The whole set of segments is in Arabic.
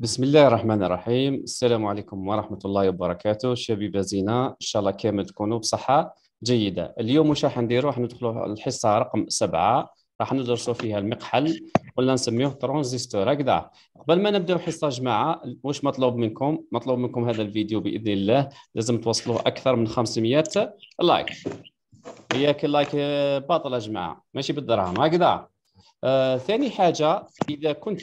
بسم الله الرحمن الرحيم السلام عليكم ورحمة الله وبركاته شبيبة زينة إن شاء الله كامل تكونوا بصحة جيدة اليوم وش راح نديرو راح ندخلوا الحصة رقم سبعة راح ندرسوا فيها المقحل ولا نسميوه ترانزستور هكذا قبل ما نبداو الحصه جماعه واش مطلوب منكم مطلوب منكم هذا الفيديو باذن الله لازم توصلوه اكثر من 500 لايك هي اللايك لايك آه، باطل يا جماعه ماشي بالدراهم هكذا آه ثاني حاجه اذا كنت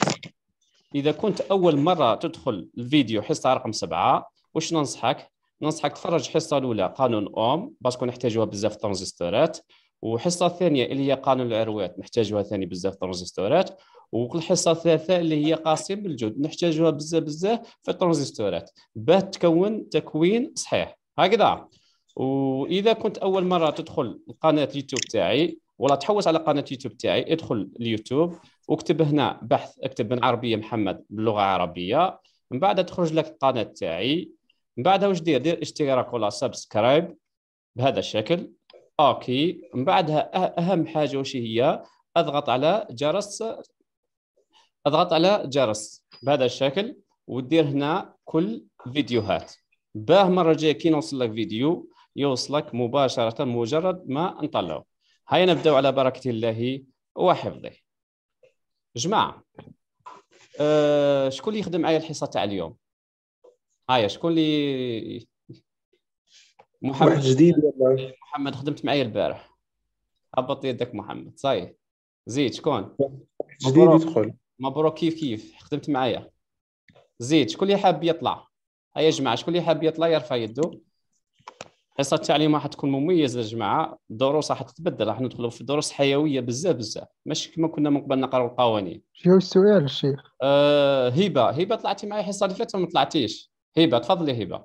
اذا كنت اول مره تدخل الفيديو حصه رقم سبعه واش ننصحك ننصحك تفرج الحصه الاولى قانون اوم باسكو نحتاجوها بزاف ترانزستورات والحصه الثانيه اللي هي قانون العروات نحتاجوها ثاني بزاف ترانزستورات والحصه الثالثه اللي هي قاسم الجود نحتاجوها بزاف بزاف في الترانزستورات باه تكون تكوين صحيح هكذا واذا كنت اول مره تدخل قناه اليوتيوب تاعي ولا تحوس على قناه يوتيوب تاعي ادخل اليوتيوب واكتب هنا بحث اكتب بالعربيه عربيه محمد باللغه العربيه من بعد تخرج لك القناه تاعي من بعدها واش دير دير اشتراك ولا سبسكرايب بهذا الشكل اوكي من بعدها أه-، اهم حاجه واش هي اضغط على جرس اضغط على جرس بهذا الشكل ودير هنا كل فيديوهات باه مره جايه كي نوصل لك فيديو يوصلك مباشره مجرد ما نطلعه هيا نبداو على بركه الله وحفظه جماعه أه شكون اللي يخدم معايا الحصه تاع اليوم هيا شكون اللي محمد جديد محمد خدمت معايا البارح هبط يدك محمد صاي زيد شكون جديد يدخل مبروك كيف كيف خدمت معايا زيد شكون اللي حاب يطلع هيا جماعه شكون اللي حاب يطلع يرفع يده الحصه راح تكون مميزه جماعة الدروس راح تتبدل راح ندخلوا في دروس حيويه بزاف بزاف ماشي كما كنا من قبل نقراو القوانين شنو السؤال الشيخ آه هبه هبه طلعتي معي الحصه اللي فاتت وما طلعتيش هبه تفضلي هبه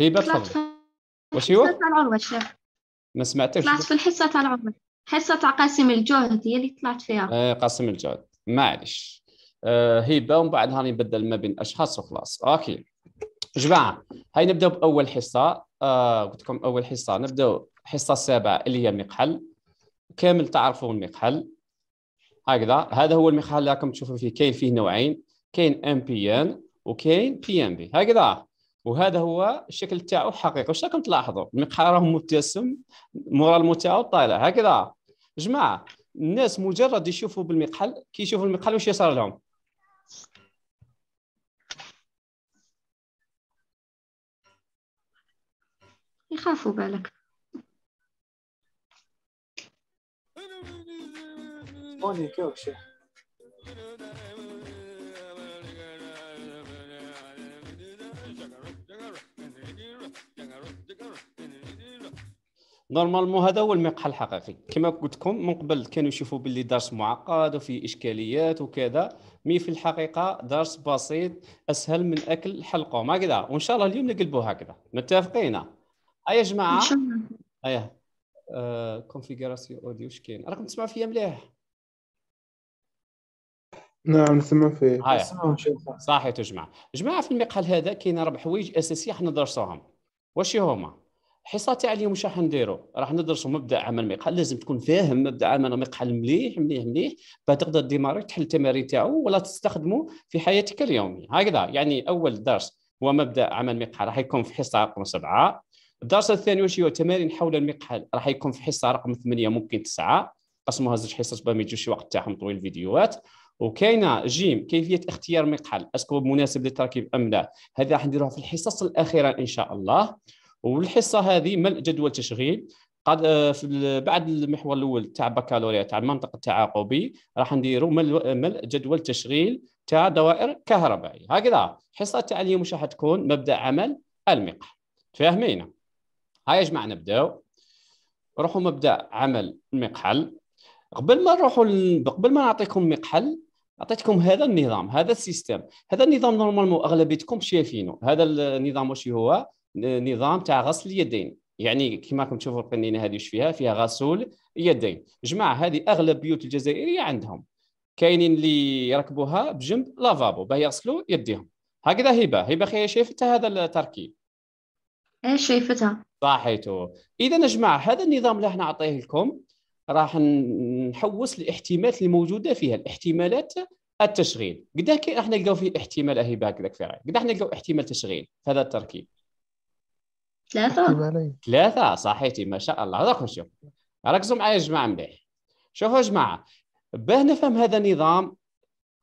هبه تفضلي واش هو الحصه تاع الشيخ ما سمعتكش طلعت في الحصه تاع العمر حصه تاع قاسم الجهد هي اللي طلعت فيها آه قاسم الجهد معليش آه هبه ومن بعد هاني نبدل ما بين اشخاص وخلاص اوكي جماعه هاي نبداو باول حصه آه، قلت لكم اول حصه نبداو الحصه السابعه اللي هي مقحل كامل تعرفوا المقحل هكذا هذا هو المقحل اللي راكم تشوفوا فيه كاين فيه نوعين كاين ام بي ان وكاين بي ام بي هكذا وهذا هو الشكل تاعو الحقيقي واش راكم تلاحظوا المقحل راه مبتسم مورا المتاو طالع هكذا جماعه الناس مجرد يشوفوا بالمقحل كي يشوفوا المقحل واش يصير لهم يخافوا بالك هوني كوشي نورمالمون هذا هو المقحى الحقيقي كما قلت لكم من قبل كانوا يشوفوا باللي درس معقد وفيه اشكاليات وكذا مي في الحقيقه درس بسيط اسهل من اكل حلقه ما كذا وان شاء الله اليوم نقلبوا هكذا متفقين هيا جماعه آه كونفيكوراسيون اوديو اش كاين راكم تسمعوا فيا مليح نعم نسمع فيه صحيح يا جماعه جماعه في المقهى هذا كاين ربع حوايج اساسيه حندرسوهم واش هما حصه تاع اليوم واش راح نديرو راح ندرسو مبدا عمل المقهى لازم تكون فاهم مبدا عمل المقهى مليح مليح مليح باه تقدر ديماري تحل التمارين تاعو ولا تستخدمه في حياتك اليوميه هكذا يعني اول درس هو مبدا عمل المقهى راح يكون في حصه رقم سبعه الدرس الثاني واش هو تمارين حول المقحل راح يكون في حصه رقم 8 ممكن 9 قسموها زوج حصص باش ما يجيوش وقت تاعهم طويل الفيديوهات وكاينه جيم كيفيه اختيار مقحل اسكو مناسب للتركيب ام لا هذه راح نديروها في الحصص الاخيره ان شاء الله والحصه هذه ملء جدول تشغيل قد آه، في بعد المحور الاول تاع بكالوريا تاع المنطق التعاقبي راح نديروا ملء جدول تشغيل تاع دوائر كهربائيه هكذا الحصه تاع اليوم راح تكون مبدا عمل المقحل فاهمين هاي يا جماعه نبداو روحوا مبدا عمل المقحل قبل ما نروحوا قبل ما نعطيكم مقحل عطيتكم هذا النظام هذا السيستم هذا النظام نورمالمون اغلبيتكم شايفينه هذا النظام واش هو نظام تاع غسل اليدين يعني كما راكم تشوفوا القنينه هذه واش فيها فيها غسول يدين جماعه هذه اغلب بيوت الجزائريه عندهم كاينين اللي يركبوها بجنب لافابو باه يغسلوا يديهم هكذا هبه هبه خير شايف حتى هذا التركيب ايه شايفتها صحيتو اذا يا جماعه هذا النظام اللي احنا نعطيه لكم راح نحوس الاحتمالات الموجوده فيها الاحتمالات التشغيل قد كي راح نلقاو فيه احتمال اهي باك ذاك فعلا قد نلقاو احتمال تشغيل في هذا التركيب ثلاثة ثلاثة صحيتي ما شاء الله هذا نشوف ركزوا معايا يا جماعة مليح شوفوا يا جماعة باه نفهم هذا النظام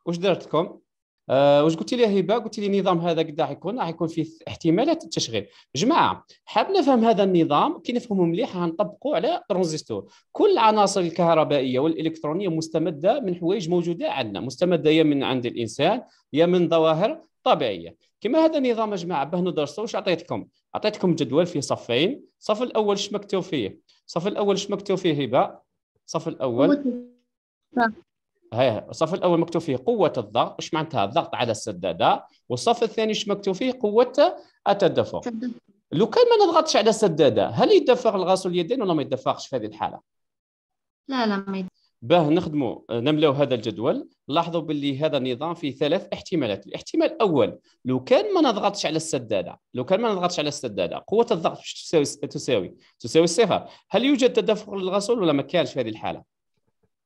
واش درت لكم أه واش قلتي لي هبه قلتي لي النظام هذا قد راح يكون راح يكون فيه احتمالات التشغيل جماعه حاب نفهم هذا النظام كي نفهمه مليح غنطبقوا على ترانزستور كل العناصر الكهربائيه والالكترونيه مستمده من حوايج موجوده عندنا مستمده يا من عند الانسان يا من ظواهر طبيعيه كما هذا النظام يا جماعه باه ندرسوا واش عطيتكم عطيتكم جدول فيه صفين الصف الاول شمكتو فيه الصف الاول شمكتو فيه هبه الصف الاول الصف الاول مكتوب فيه قوه الضغط ايش معناتها الضغط على السداده والصف الثاني ايش مكتوب فيه قوه التدفق لو كان ما نضغطش على السداده هل يدفق الغاز اليدين ولا ما يدفقش في هذه الحاله لا لا ما باه نخدموا نملاو هذا الجدول لاحظوا باللي هذا النظام فيه ثلاث احتمالات الاحتمال الاول لو كان ما نضغطش على السداده لو كان ما نضغطش على السداده قوه الضغط تساوي تساوي تساوي الصفر هل يوجد تدفق للغسول ولا ما كانش في هذه الحاله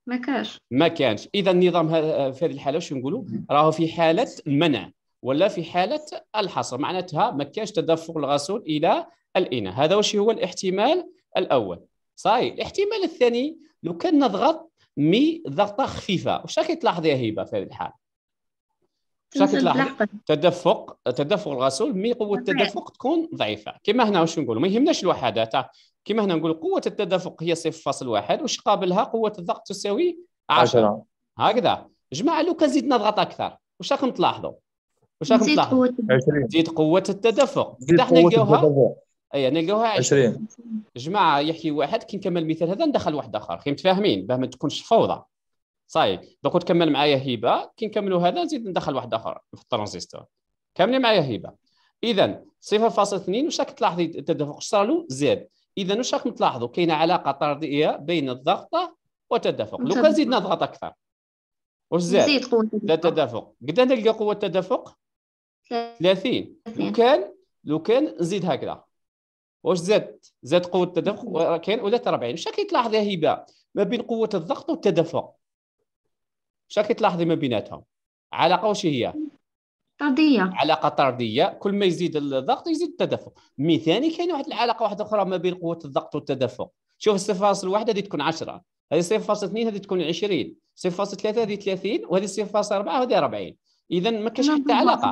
ما كانش ما كانش اذا النظام في هذه الحاله واش نقولوا راهو في حاله المنع ولا في حاله الحصر معناتها ما كانش تدفق الغسول الى الاناء هذا واش هو الاحتمال الاول صاي الاحتمال الثاني لو كان نضغط مي ضغطه خفيفه واش راكي تلاحظي هبه في هذه الحاله واش راكي تلاحظي تدفق تدفق الغسول مي قوه التدفق تكون ضعيفه كما هنا واش نقولوا ما يهمناش الوحدات كما هنا نقول قوه التدفق هي 0.1 واش قابلها قوه الضغط تساوي 10 هكذا جماعه لو كان زيد نضغط اكثر واش راكم تلاحظوا واش راكم تلاحظوا زيد قوه التدفق زيد قوة نلقاوها اي نلقاوها 20 جماعه يحكي واحد كي نكمل المثال هذا ندخل واحد اخر كي متفاهمين باه ما تكونش فوضى صايب دوك تكمل معايا هبه كي نكملوا هذا نزيد ندخل واحد اخر في الترانزستور كاملين معايا هبه اذا 0.2 واش راك تلاحظي التدفق واش صار له زاد اذا واش راكم تلاحظوا كاينه علاقه طرديه بين الضغط والتدفق لو كان زيد نضغط اكثر واش زاد؟ زيد قوه التدفق قد نلقى قوه التدفق 30 لو كان لو كان نزيد هكذا واش زاد زاد قوه التدفق كاين ولات 40 واش راكي تلاحظي هبه ما بين قوه الضغط والتدفق واش راكي تلاحظي ما بيناتهم علاقه واش هي طرديه علاقه طرديه كل ما يزيد الضغط يزيد التدفق مي ثاني كاين واحد العلاقه واحده اخرى ما بين قوه الضغط والتدفق شوف 0.1 هذه تكون 10 هذه 0.2 هذه تكون 20 0.3 هذه 30 وهذه 0.4 هذه 40 اذا ما كاينش حتى طيب، علاقه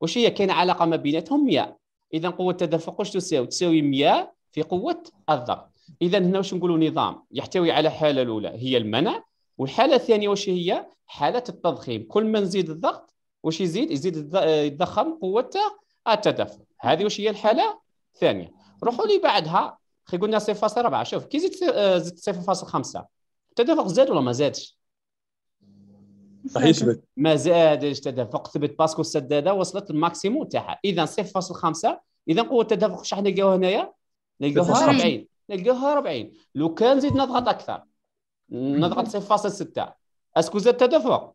واش هي كاين علاقه ما بيناتهم 100 اذا قوه التدفق واش تساوي تساوي 100 في قوه الضغط اذا هنا واش نقولوا نظام يحتوي على الحاله الاولى هي المنع والحاله الثانيه واش هي حاله التضخيم كل ما نزيد الضغط واش يزيد يزيد يتضخم آه، قوه التدفق هذه واش هي الحاله الثانيه روحوا لي بعدها خي قلنا 0.4 شوف كي زدت آه، زدت 0.5 التدفق زاد ولا ما زادش صحيح ما زادش التدفق ثبت باسكو السداده وصلت الماكسيموم تاعها اذا 0.5 اذا قوه التدفق شحال نلقاوها هنايا نلقاوها 40 نلقاوها 40 لو كان زيد نضغط اكثر نضغط 0.6 اسكو زاد التدفق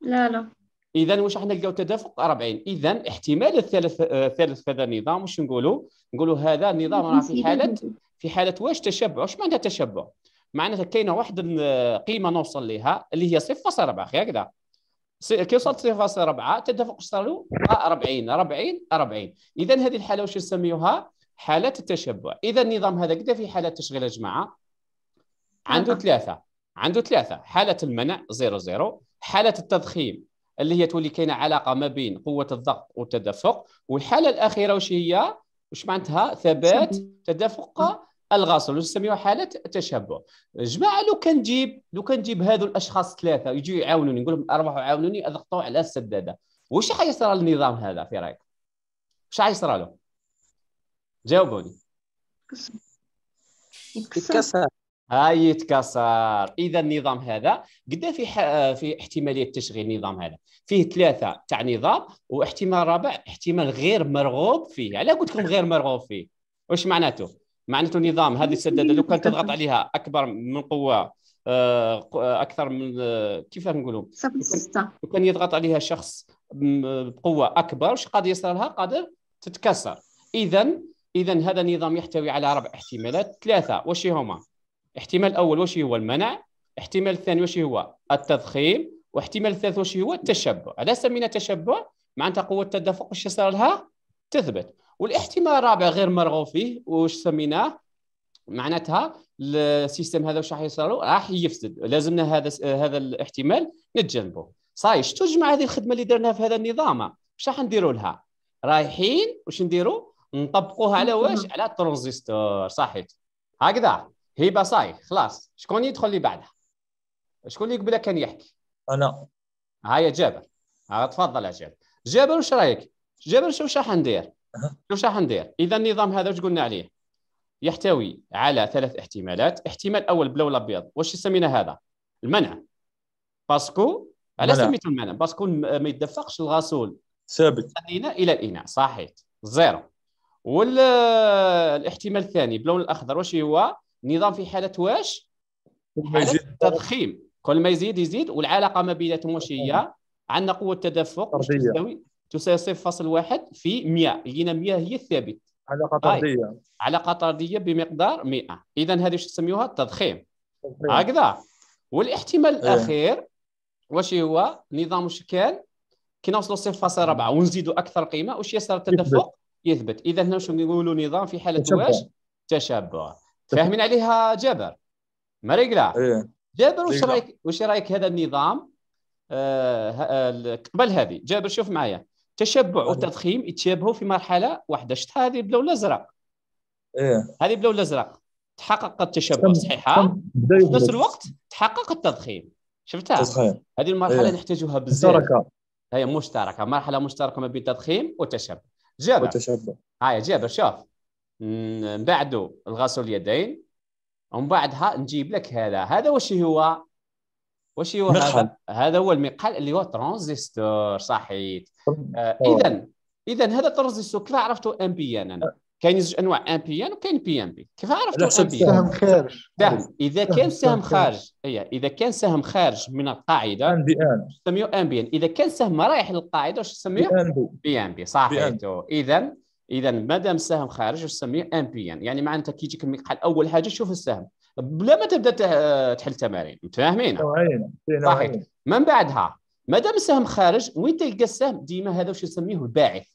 لا لا اذا واش حنا نلقاو تدفق 40 اذا احتمال الثالث الثالث في هذا النظام واش نقولوا نقولوا هذا النظام راه في حاله في حاله واش تشبع واش معناتها تشبع معناتها كاينه واحد القيمه نوصل لها اللي هي 0.4 هكذا كي وصلت 0.4 تدفق صار له 40 40 40 اذا هذه الحاله واش نسميوها حاله التشبع اذا النظام هذا كذا في حاله تشغيل يا جماعه عنده نعم. ثلاثه عنده ثلاثه حاله المنع 0 0 حاله التضخيم اللي هي تولي كاينه علاقه ما بين قوه الضغط والتدفق والحاله الاخيره واش هي واش معناتها ثبات تدفق الغصن نسميوها حاله التشبع جماعه لو كان نجيب لو كان نجيب هذو الاشخاص ثلاثه يجوا يعاونوني نقول لهم اربحوا عاونوني اضغطوا على السداده واش حيصرى للنظام هذا في رايك واش حيصرى له جاوبوني يتكسر هاي يتكسر اذا النظام هذا قد في آه، في احتماليه تشغيل النظام هذا فيه ثلاثه تاع نظام واحتمال رابع احتمال غير مرغوب فيه على قلت لكم غير مرغوب فيه واش معناته معناته نظام هذه السداده لو كان تضغط عليها اكبر من قوه آه، آه، اكثر من كيف نقولوا لو كان يضغط عليها شخص بقوه اكبر واش قادر يصير لها قادر تتكسر اذا اذا هذا النظام يحتوي على ربع احتمالات ثلاثه واش هما الاحتمال الاول واش هو المنع الاحتمال الثاني واش هو التضخيم واحتمال الثالث واش هو التشبع على سمينا تشبع معناتها قوه التدفق واش صار لها تثبت والاحتمال الرابع غير مرغوب فيه واش سميناه معناتها السيستم هذا واش راح يصير راح يفسد لازمنا هذا هذا الاحتمال نتجنبه صاي شتو جمع هذه الخدمه اللي درناها في هذا النظام واش راح نديروا لها رايحين واش نديروا نطبقوها على واش على الترانزستور صحيت هكذا هيبه صاي خلاص شكون يدخل اللي بعدها شكون اللي قبلها كان يحكي انا هيا جابر ها آه، تفضل يا جابر جابر واش رايك جابر شوف شحال ندير شوف شحال ندير اذا النظام هذا واش قلنا عليه يحتوي على ثلاث احتمالات احتمال اول ولا الابيض واش سمينا هذا المنع باسكو على سميته المنع باسكو ما يتدفقش الغسول ثابت الى الى الاناء صحيح زيرو والاحتمال الثاني باللون الاخضر واش هو النظام في حاله واش حاله تضخيم كل ما يزيد يزيد والعلاقه ما بيناتهم واش هي عندنا قوه تدفق تساوي تساوي 0.1 في 100 لقينا 100 هي الثابت علاقه طيب. طرديه آه. علاقه طرديه بمقدار 100 اذا هذه واش نسميوها التضخيم هكذا والاحتمال ايه. الاخير واش هو نظام واش كي نوصلوا 0.4 ونزيدوا اكثر قيمه واش يصير التدفق يثبت اذا هنا واش نقولوا نظام في حاله واش تشبع فاهمين عليها جابر ما رجلع إيه. جابر وش رايك وش رايك هذا النظام آه, آه، قبل هذه جابر شوف معايا تشبع وتضخيم يتشابهوا في مرحله واحده شفت هذه بلون الازرق ايه هذه بلون الازرق تحقق التشبع صحيحه في نفس الوقت تحقق التضخيم شفتها تصحيح. هذه المرحله إيه. نحتاجها بزاف مشتركه هي مشتركه مرحله مشتركه ما بين التضخيم والتشبع جابر والتشبع هاي جابر شوف من بعده الغسل اليدين ومن بعدها نجيب لك هذا هذا واش هو واش هو هذا هذا هو المقال اللي هو ترانزستور صحيح اذا آه، اذا هذا ترانزستور كيف عرفته ام بي ان انا كاين زوج انواع ام بي ان وكاين بي ام بي كيف عرفتوا ام بي ان سهم خارج فهم اذا كان سهم خارج اي اذا كان سهم خارج من القاعده ام بي ان نسميه ام بي ان اذا كان سهم رايح للقاعده واش نسميه بي ام بي صحيح اذا اذا ما دام السهم خارج نسميه امبيان يعني معناتها كي يجيك المقحل اول حاجه شوف السهم بلا ما تبدا تحل تمارين متفاهمين صحيح من بعدها ما دام السهم خارج وين تلقى السهم ديما هذا واش نسميه الباعث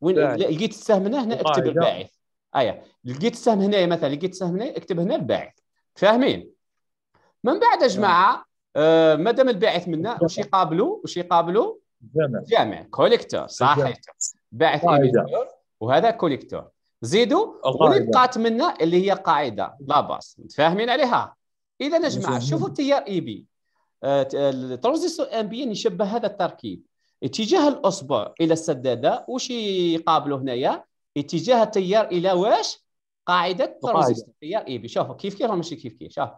وين لقيت السهم هنا هنا اكتب نعم. الباعث ايوه لقيت السهم هنا مثلا لقيت السهم هنا اكتب هنا الباعث فاهمين من بعد يا جماعه نعم. آه، ما دام الباعث منا واش يقابلوا واش يقابلوا جامع جامع كوليكتور صحيح باعث آه، وهذا كوليكتور زيدوا ونقعت منا اللي هي قاعده لا باس متفاهمين عليها اذا يا جماعه شوفوا التيار اي بي آه، آه، الترانزستور ام بي يشبه هذا التركيب اتجاه الاصبع الى السداده واش يقابلوا هنايا اتجاه التيار الى واش قاعده الترانزستور تيار اي بي شوفوا كيف كيف ماشي كيف كيف شوف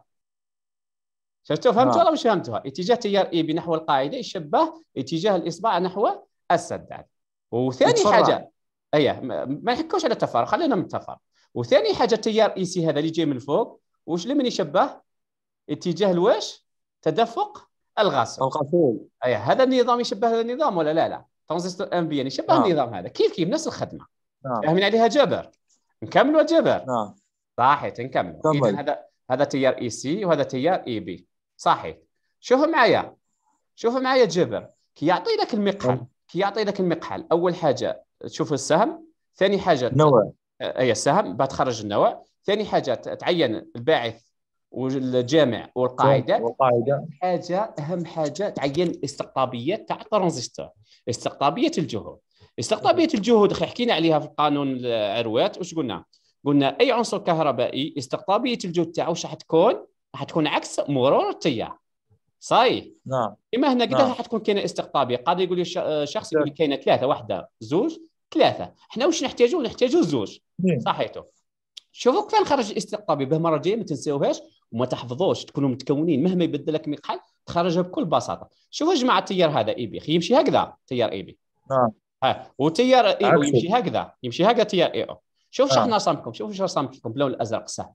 شفتوا فهمتوا نعم. ولا مش فهمتوها اتجاه تيار اي بي نحو القاعده يشبه اتجاه الاصبع نحو السداد وثاني حاجه ايه ما يحكوش على التفار خلينا من التفار وثاني حاجه التيار اي سي هذا اللي جاي من الفوق واش لمن يشبه اتجاه الواش تدفق الغاصب الغاسل ايه هذا النظام يشبه هذا النظام ولا لا لا ترانزستور بي يعني يشبه آه. النظام هذا كيف كيف نفس الخدمه آه. عليها جبر نكملوا جبر آه. صحيح نكملوا هذا هذا تيار اي سي وهذا تيار اي بي صحيح شوفوا معايا شوفوا معايا جبر كي يعطي لك المقحل كي يعطي لك المقحل اول حاجه تشوف السهم ثاني حاجه نوع اي السهم بعد تخرج النوع ثاني حاجه تعين الباعث والجامع والقاعده طيب، والقاعده حاجه اهم حاجه تعين الاستقطابيه تاع الترانزستور استقطابيه الجهود استقطابيه الجهود اخي حكينا عليها في القانون العروات واش قلنا قلنا اي عنصر كهربائي استقطابيه الجهد تاعو واش راح تكون راح تكون عكس مرور التيار صحيح نعم اما هنا قداش نعم. راح تكون كاينه استقطابيه قادر يقول لي شخص يقول لي كاينه ثلاثه واحده زوج ثلاثه حنا واش نحتاجو نحتاجو زوج صحيته شوفوا كيفاش نخرج الاستقطابي به مره جايه ما تنساوهاش وما تحفظوش تكونوا متكونين مهما يبدل لك مقحل تخرجها بكل بساطه شوفوا جماعه التيار هذا اي بي يمشي هكذا تيار اي بي اه ها اي او يمشي هكذا يمشي هكذا تيار اي او شوف شحنا نعم. رسمكم شوف واش رسمكم باللون الازرق السهل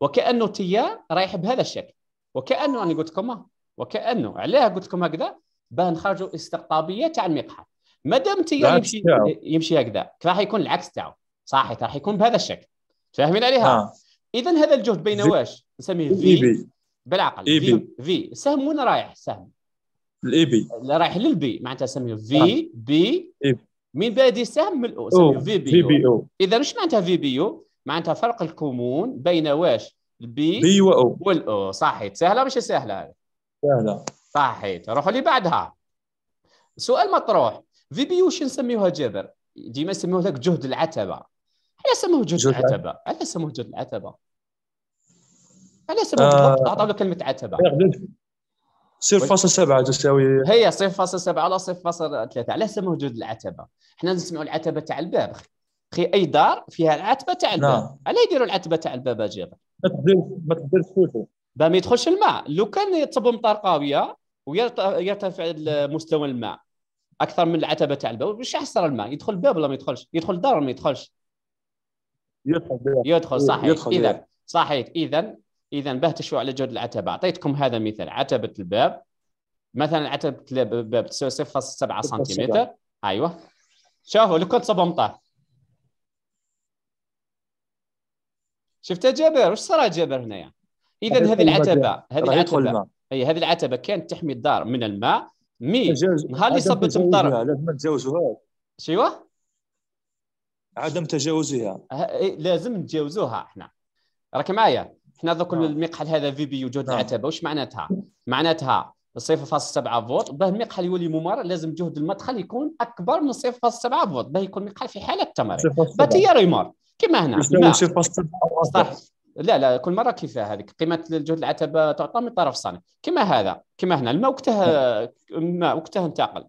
وكانه التيار رايح بهذا الشكل وكانه انا قلت لكم وكانه علاه قلت لكم هكذا باه نخرجوا استقطابيه تاع المقحل ما دمت يعني يمشي تاو. يمشي هكذا راح يكون العكس تاعو صحيح راح يكون بهذا الشكل فاهمين عليها آه. اذا هذا الجهد بين واش نسميه في, بي. بالعقل بي. في, في السهم وين رايح السهم الاي بي رايح للبي معناتها نسميه في بي من بادي السهم من الاو في بي, بي او اذا واش معناتها في بي او معناتها فرق الكمون بين واش البي بي واو والاو صحيح سهله ماشي سهله سهله صحيح نروحوا اللي بعدها سؤال مطروح في بي وش نسميوها جابر ديما يسموه لك جهد العتبه علاش سموه جهد, جهد العتبه علاش سموه جهد العتبه علاش سموه بالضبط آه. عطاو له كلمه عتبه 0.7 تساوي هي صفر على ثلاثة علاش سموه جهد العتبه حنا نسمعوا العتبه تاع الباب خي اي دار فيها العتبه تاع الباب علاه نعم. يديروا العتبه تاع الباب جابر ما تقدرش ما تقدرش تفوتوا باه ما يدخلش الماء لو كان تصب مطار قاوية ويرتفع مستوى الماء اكثر من العتبه تاع الباب واش يحصر الماء يدخل الباب ولا ما يدخلش يدخل الدار ولا ما يدخلش يدخل يدخل صحيح اذا صحيح اذا اذا باه تشوى على جود العتبه اعطيتكم هذا مثال عتبه الباب مثلا عتبه الباب تساوي 0.7 سنتيمتر ايوه شوفوا لو كنت صبهم طاح شفت جابر واش صرا جابر هنايا اذا هذه العتبه هذه العتبه اي هذه العتبه كانت تحمي الدار من الماء مي نهار اللي صبت مطر طرف لازم تجاوزوهاش شيوا عدم تجاوزها إيه، لازم نتجاوزوها احنا راك معايا احنا دوك آه. المقحل هذا في بي وجهد العتبه آه. واش معناتها معناتها 0.7 فولت باه المقحل يولي ممر لازم جهد المدخل يكون اكبر من 0.7 فولت باه يكون مقحل في حاله تمرير باتيار ريمار كما هنا 0.7 لا لا كل مره كيفاه هذيك قيمه الجهد العتبه تعطى من طرف الصانع كما هذا كما هنا الماء وقتها نعم. الماء وقتها انتقل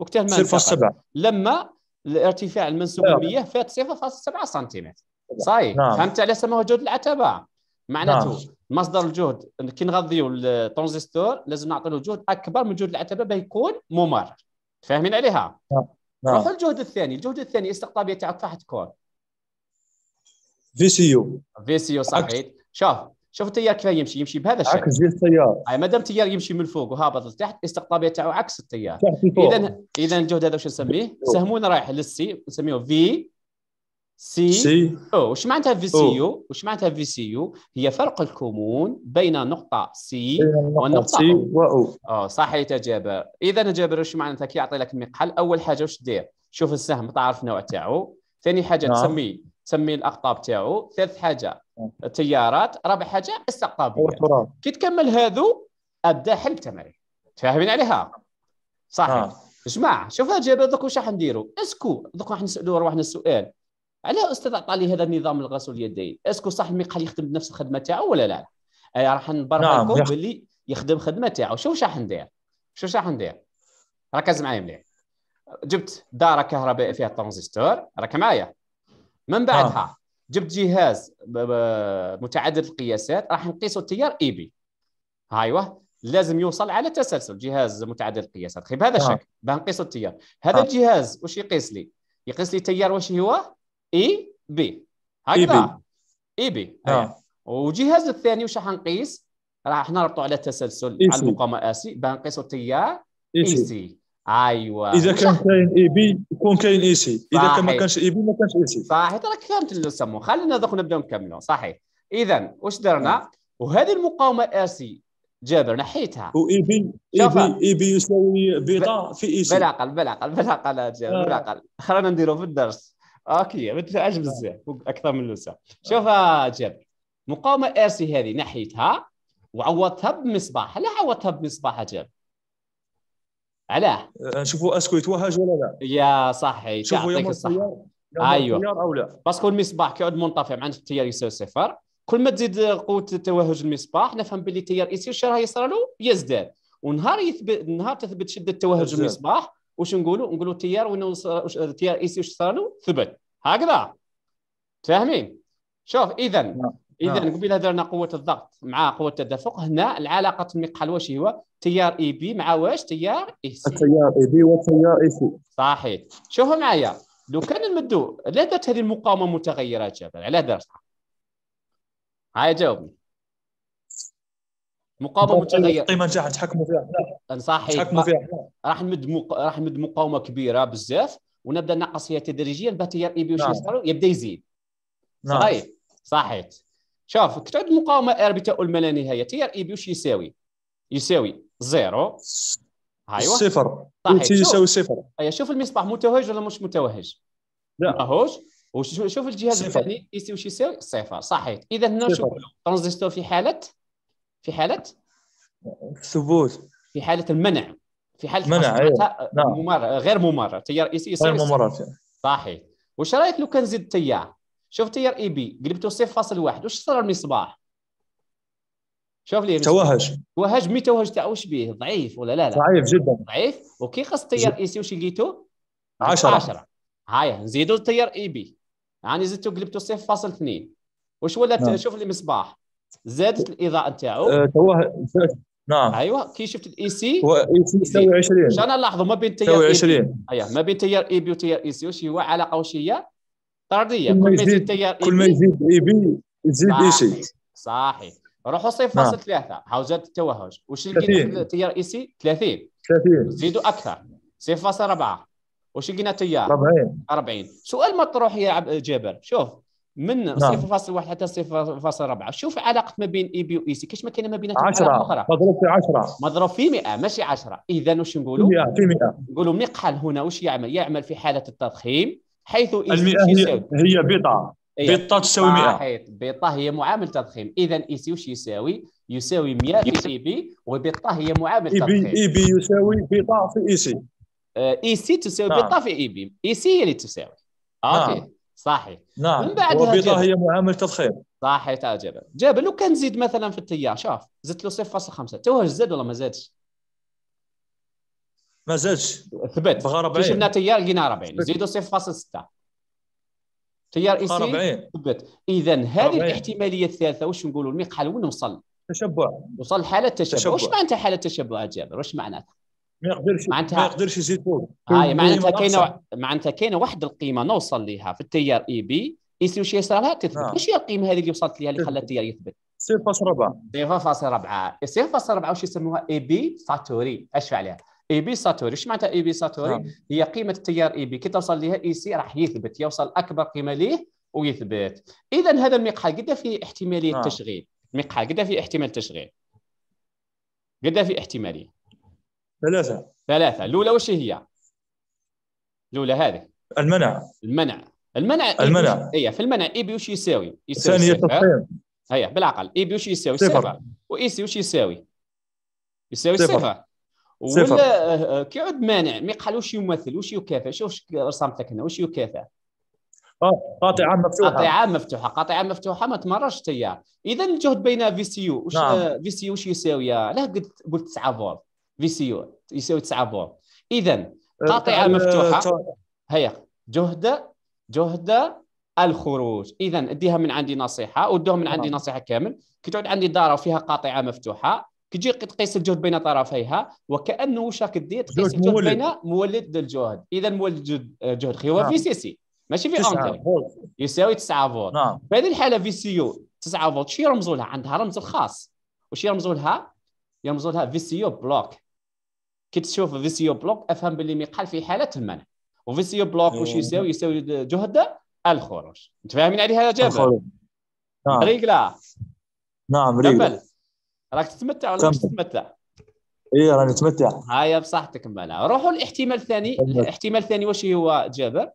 وقتها الماء انتقل لما الارتفاع المنسوب للمياه فات 0.7 سنتيمتر نعم. صحيح نعم. فهمت على سموه جهد العتبه معناته نعم. مصدر الجهد كي نغذيو الترانزستور لازم نعطي له جهد اكبر من جهد العتبه يكون ممرر فاهمين عليها نعم. نعم. روحوا الجهد الثاني الجهد الثاني استقطابيه تاع كفاحه كور في سي يو صحيح شوف شوف التيار كيف يمشي يمشي بهذا الشكل عكس التيار آه، ما دام التيار يمشي من الفوق وهابط لتحت الاستقطابيه تاعو عكس التيار اذا اذا الجهد هذا وش نسميه؟ سهمون رايح للسي نسميه في سي سي او وش معناتها في سي يو؟ وش معناتها في سي يو؟ هي فرق الكمون بين نقطة سي والنقطة سي او اه صحيح يا جابر، إذا جابر وش معناتها كي يعطي لك المقحل أول حاجة وش دير؟ شوف السهم تعرف النوع تاعو، ثاني حاجة نعم. تسميه سمي الاقطاب تاعو ثالث حاجه التيارات رابع حاجه استقطابيه كي تكمل هذو ابدا حل التمارين فاهمين عليها صح آه. جماعه شوف الجبل دوك واش راح نديروا اسكو دوك راح نسالوا رواحنا السؤال على استاذ عطى لي هذا النظام الغسول اليدين اسكو صح المقحل يخدم بنفس الخدمه تاعو ولا لا آه، راح نبرر نعم. لكم باللي يخدم خدمه تاعو شوف واش راح ندير شوف واش راح ندير ركز معايا مليح جبت داره كهربائيه فيها ترانزستور راك معايا من آه. بعدها آه. جبت جهاز متعدد القياسات راح نقيسوا التيار اي بي ايوه لازم يوصل على تسلسل جهاز متعدد القياسات خيب هذا آه. الشكل آه. باه نقيسوا التيار هذا آه. الجهاز واش يقيس لي يقيس لي تيار واش هو اي بي هكذا اي بي آه. والجهاز أيوة. الثاني واش راح نقيس راح نربطوا على تسلسل على المقاومه اسي باه نقيسوا التيار اي سي ايوا اذا كان كاين اي بي يكون كاين اي سي اذا كان ما كانش اي بي ما كانش اي سي صحيح راك فهمت اللي سمو خلينا دوك نبداو نكملوا صحيح اذا واش درنا نعم. وهذه المقاومه سي جابر نحيتها اي بي اي بي اي بي يساوي بيتا في اي سي بالعقل بالعقل بالعقل جابر آه. بالعقل خلينا نديرو في الدرس اوكي مثل عجب بزاف اكثر من لسه آه. شوف جابر مقاومه اسي هذه نحيتها وعوضتها بمصباح لا عوضتها بمصباح جابر علاه آه، نشوفوا اسكو يتوهج ولا لا يا صحي يعطيك الصح ايوه او لا باسكو المصباح كيعود منطفئ مع التيار يساوي صفر كل ما تزيد قوه توهج المصباح نفهم باللي التيار يسير راه يصرى له يزداد ونهار يثبت نهار تثبت شده توهج المصباح واش نقولوا نقولوا التيار وين التيار اي سي واش له ثبت هكذا فاهمين شوف اذا نعم. اذا آه. قبيله درنا قوه الضغط مع قوه التدفق هنا العلاقه المقحل واش هو تيار اي بي مع واش تيار اي سي التيار اي بي والتيار اي سي صحيح شوفوا معايا لو كان نمدو لا درت هذه المقاومه متغيره جبل على درتها هاي جاوبني مقاومه طيب، متغيره قيمه طيب، نجاح نتحكموا نعم. فيها صحيح نتحكموا فيها نعم. راح نمد مق... راح نمد مقاومه كبيره بزاف ونبدا نقص فيها تدريجيا باه تيار اي بي واش نعم. يصير يبدا يزيد صحيح صحيح شوف تعد المقاومه ار بتاعو الملا نهايه تي ار اي بي واش يساوي يساوي زيرو ايوا صفر يساوي صفر ايوا شوف المصباح متوهج ولا مش متوهج لا ماهوش وشوف الجهاز الفني اي سي واش يساوي صفر صحيح اذا هنا نشوف الترانزستور في حاله في حاله الثبوت في حاله المنع في حاله منع أيوة. نعم. ممارة. غير ممرر تيار اي سي غير ممرر صحيح واش رايك لو كان زيد تيار شوف تيار اي بي قلبته صفر فاصل واحد واش صار المصباح شوف لي توهج توهج مي توهج تاع واش بيه ضعيف ولا لا لا ضعيف جدا ضعيف وكي خاص تيار اي سي واش لقيتو 10 10 هاي نزيدو التيار اي بي يعني زدتو قلبتو صفر فاصل اثنين واش ولا نعم. شوف لي مصباح زادت الاضاءه نتاعو أه، توهج نعم ايوه كي شفت الاي سي اي سي يساوي 20 شنو نلاحظوا ما بين تيار 20 ايوه ما بين تيار اي بي وتيار اي e سي واش هو علاقه واش هي طرديه كل ما يزيد التيار كل ما يزيد اي بي يزيد اي شيء صحيح روحوا 0.3 نعم. زاد التوهج وش لقينا التيار اي سي 30 30 زيدوا اكثر 0.4 وش لقينا تيار 40 40 سؤال مطروح يا جابر شوف من 0.1 نعم. حتى 0.4 شوف علاقه ما بين اي بي واي سي كاش ما كاين ما بيناتهم 10 اخرى مضروب في 10 مضروب في 100 ماشي 10 اذا وش نقولوا؟ في 100 نقولوا ملي هنا وش يعمل؟ يعمل في حاله التضخيم حيث المئة هي, هي بيطا إيه. بيطا تساوي 100 آه، بيطا هي معامل تضخيم اذا اي سي وش يساوي يساوي 100 في اي بي وبيطا هي معامل تضخيم اي بي يساوي بيطا في اي سي اي آه، سي تساوي نعم. بيطا في اي بي اي سي هي اللي تساوي نعم. اوكي نعم. صحيح نعم من بعد وبيطا هي معامل تضخيم صحيح تاع جبل جبل كان زيد مثلا في التيار شاف زدت له 0.5 توا زاد ولا ما زادش ما زادش ثبت بغى 40 شفنا تيار لقينا 40 زيدوا 0.6 تيار اي سي ثبت اذا هذه الاحتماليه الثالثه واش نقولوا المقحل وين وصل؟ تشبع وصل حاله تشبع, واش معناتها حاله تشبع جابر واش معناتها؟ ما يقدرش ما يقدرش يزيد فوق آه، هاي يعني معناتها كاينه معناتها كاينه واحد القيمه نوصل لها في التيار اي بي اي سي واش يصير لها تثبت نعم. واش هي القيمه هذه اللي وصلت لها اللي خلات التيار يثبت 0.4 0.4 0.4 واش يسموها اي بي فاتوري اش عليها اي بي ساتوري ايش معناتها اي بي ساتوري هي قيمه التيار اي بي كي توصل لها اي سي راح يثبت يوصل اكبر قيمه ليه ويثبت اذا هذا المقحى قد في احتماليه نعم. تشغيل مقحى قد في احتمال تشغيل قد في احتماليه ثلاثه ثلاثه الاولى واش هي الاولى هذه المنع المنع المنع المنع اي في المنع اي بي واش يساوي يساوي هيا بالعقل اي بي واش يساوي صفر واي سي واش يساوي يساوي صفر ولا آه، آه، كيعود مانع ما يقالوش يمثل واش يكافئ شوف رسامتك هنا واش يكافئ قاطعه مفتوحه قاطعه مفتوحه قاطعه مفتوحه ما تمرش حتى اذا الجهد بين في سي يو واش نعم. آه، في سي يو واش يساوي علاه قلت قلت 9 فول في سي يو يساوي 9 فول اذا قاطعه مفتوحه هيا جهد جهد الخروج اذا اديها من عندي نصيحه ودوها من عندي نعم. نصيحه كامل كي تعود عندي داره وفيها قاطعه مفتوحه كتجي تقيس الجهد بين طرفيها وكانه واش راك دير تقيس الجهد مولد. بين مولد الجهد اذا مولد الجهد هو في سي سي ماشي في امبير يساوي 9 فولت نعم. في هذه الحاله في سي يو 9 فولت شي يرمزوا لها عندها رمز الخاص واش يرمزوا لها يرمزوا لها في سي يو بلوك كي تشوف في سي يو بلوك افهم باللي ميقال في حاله المنع وفي سي يو بلوك واش يساوي يساوي جهد الخروج متفاهمين عليها جبل جابر؟ نعم ريكلا نعم ريكلا راك تتمتع ولا مش تتمتع؟ اي راني نتمتع هيا بصحتك مبالا روحوا الاحتمال الثاني الاحتمال الثاني واش هو جابر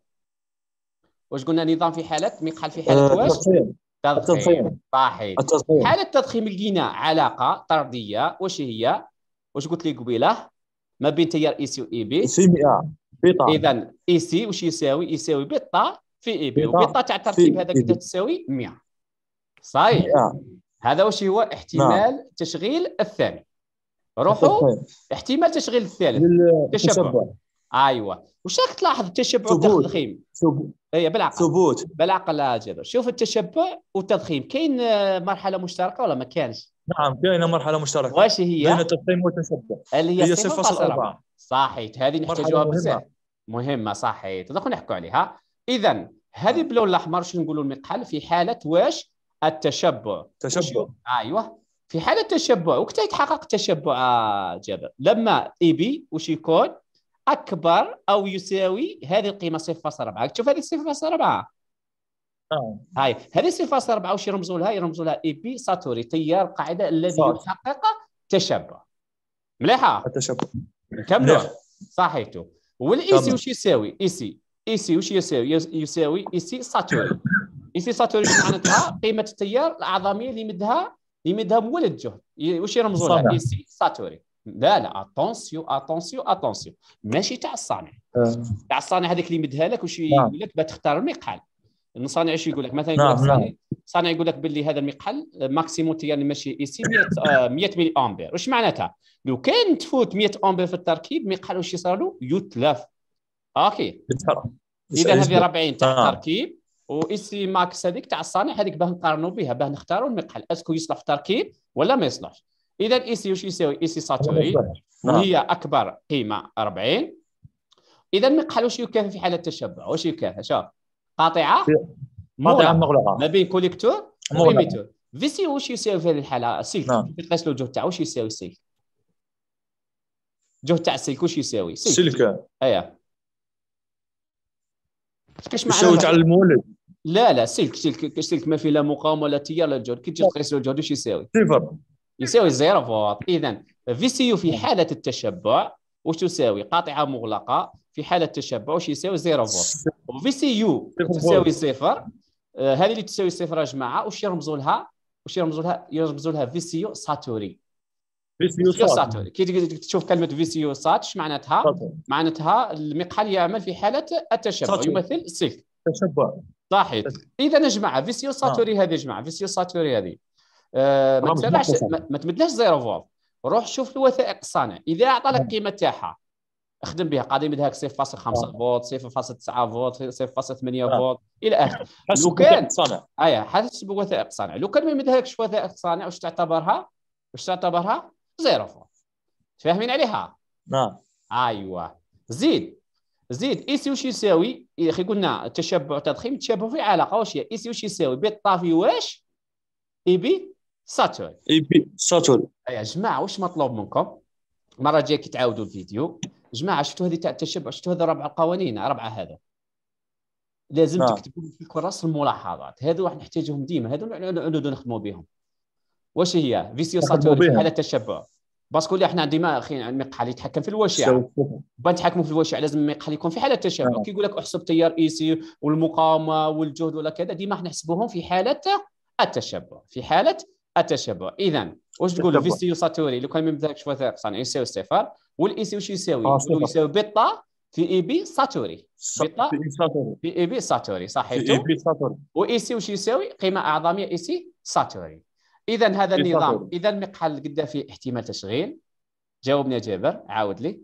واش قلنا نظام في حاله مقحل في حاله آه، واش التضخيم صحيح حالة التضخيم لقينا علاقة طردية واش هي واش قلت لي قبيله ما بين تيار اي سي واي بي سي 100 اذا اي سي واش يساوي يساوي بيطا في اي بي وبيطا تاع الترتيب هذا تساوي 100 صحيح هذا واش هو احتمال نعم. تشغيل الثاني روحوا احتمال تشغيل الثالث التشبع ايوه واش راك تلاحظ التشبع والتضخيم اي بالعقل ثبوت بالعقل هذا شوف التشبع والتضخيم كاين مرحله مشتركه ولا ما كانش نعم كاينه مرحله مشتركه واش هي بين التضخيم والتشبع اللي هي 0.4 صحيت هذه نحتاجوها بزاف مهمه صحيت دوك نحكوا عليها اذا هذه نعم. باللون الاحمر شنو نقولوا المقحل في حاله واش التشبع تشبع ايوه في حاله التشبع وقت يتحقق تشبع آه، جبل لما اي بي وش يكون اكبر او يساوي هذه القيمه 0.4 شوف هذه 0.4 آه. هاي هذه 0.4 وش يرمزوا لها يرمزوا لها اي بي ساتوري تيار قاعده الذي يحقق تشبع مليحه التشبع كملوا صحيته والاي سي وش يساوي اي سي اي سي وش يساوي يساوي اي سي ساتوري ساتوريشن معناتها قيمه التيار الاعظميه اللي يمدها اللي يمدها مولد الجهد واش يرمزوا لها سي ساتوري لا لا اتونسيو اتونسيو اتونسيو ماشي تاع الصانع آه. تاع الصانع هذاك اللي مدها لك واش نعم. يقول لك تختار المقحل الصانع ايش يقول لك مثلا يقول نعم، لك نعم. صانع, يقول لك باللي هذا المقحل ماكسيموم تيار ماشي ايسي 100 100 ملي امبير آه، واش معناتها لو كان تفوت 100 امبير في التركيب مقحل واش يصير له يتلف اوكي اذا هذه 40 تاع التركيب واي سي ماكس هذيك تاع الصانع هذيك باه نقارنوا بها باه نختاروا المقحل اسكو يصلح في التركيب ولا ما يصلحش اذا اي سي واش يساوي اي سي ساتوري وهي نعم. اكبر قيمه 40 اذا المقحل واش يكافئ في حاله التشبع واش يكافئ شوف قاطعه قاطعه مغلقه ما بين كوليكتور وريميتور فيسي واش يساوي في هذه الحاله تقيس نعم. له الجهد تاعه واش يساوي سيلك الجهد تاع السلك واش يساوي سلك ايوه كاش معنى يساوي تاع المولد لا لا سلك سلك سلك ما فيه لا مقاومه ولا تيار لا جهد كي تجي تقيس الجهد واش يساوي؟ صفر يساوي زيرو فوات اذا في سي يو في حاله التشبع واش تساوي؟ قاطعه مغلقه في حاله التشبع واش يساوي زيرو فولت وفي سي يو تساوي صفر آه هذه اللي تساوي صفر يا جماعه واش يرمزوا لها؟ واش يرمزوا لها؟ يرمزوا لها في سي يو ساتوري سي ساتوري كي تشوف كلمه يو سات اش معناتها؟ معناتها المقحل يعمل في حاله التشبع يمثل سلك تشبع صحيح اذا نجمع فيسيو ساتوري آه. هذه جماعه فيسيو ساتوري هذه آه ما تتبعش ما تمدلهاش زيرو فولت روح شوف الوثائق الصانع اذا اعطى لك القيمه آه. تاعها اخدم بها قاعد يمدها 0.5 فولت 0.9 فولت 0.8 آه. فولت الى اخره لو كان صانع ايوه حسب وثائق صانع لو كان ما يمدهالكش وثائق صانع واش تعتبرها واش تعتبرها زيرو فولت فاهمين عليها نعم ايوه زيد زيد سي واش يساوي يا إيه، اخي قلنا التشبع والتضخيم التشبع في علاقه واش هي سي واش يساوي بي طافي واش اي بي ساتور اي بي ساتور يا جماعه واش مطلوب منكم المره الجايه كي تعاودوا الفيديو جماعه شفتوا هذه تاع التشبع شفتوا هذا ربع القوانين ربع هذا لازم آه. تكتبوا في الكراس الملاحظات هذو راح نحتاجهم ديما هذو نعودوا نخدموا بهم واش هي فيسيو ساتول على التشبع باسكو اللي احنا ديما اخي المقحل يتحكم في الوشيعه بان تحكموا في الوشيعه لازم المقحل يكون في حاله تشابه آه. كيقول لك احسب تيار ايسي والمقاومه والجهد ولا كذا ديما نحسبوهم في حاله التشابه في حاله التشابه اذا واش تقول في سي ساتوري لو كان ما ذاك وثائق صانع يساوي صفر والايسي واش يساوي؟ آه، يساوي بيتا في اي بي ساتوري بيتا في اي بي ساتوري صحيح اي بي ساتوري سي واش يساوي؟ قيمه اعظميه ايسي ساتوري اذا هذا النظام اذا مقحل القذافي احتمال تشغيل جاوبني يا جابر عاود لي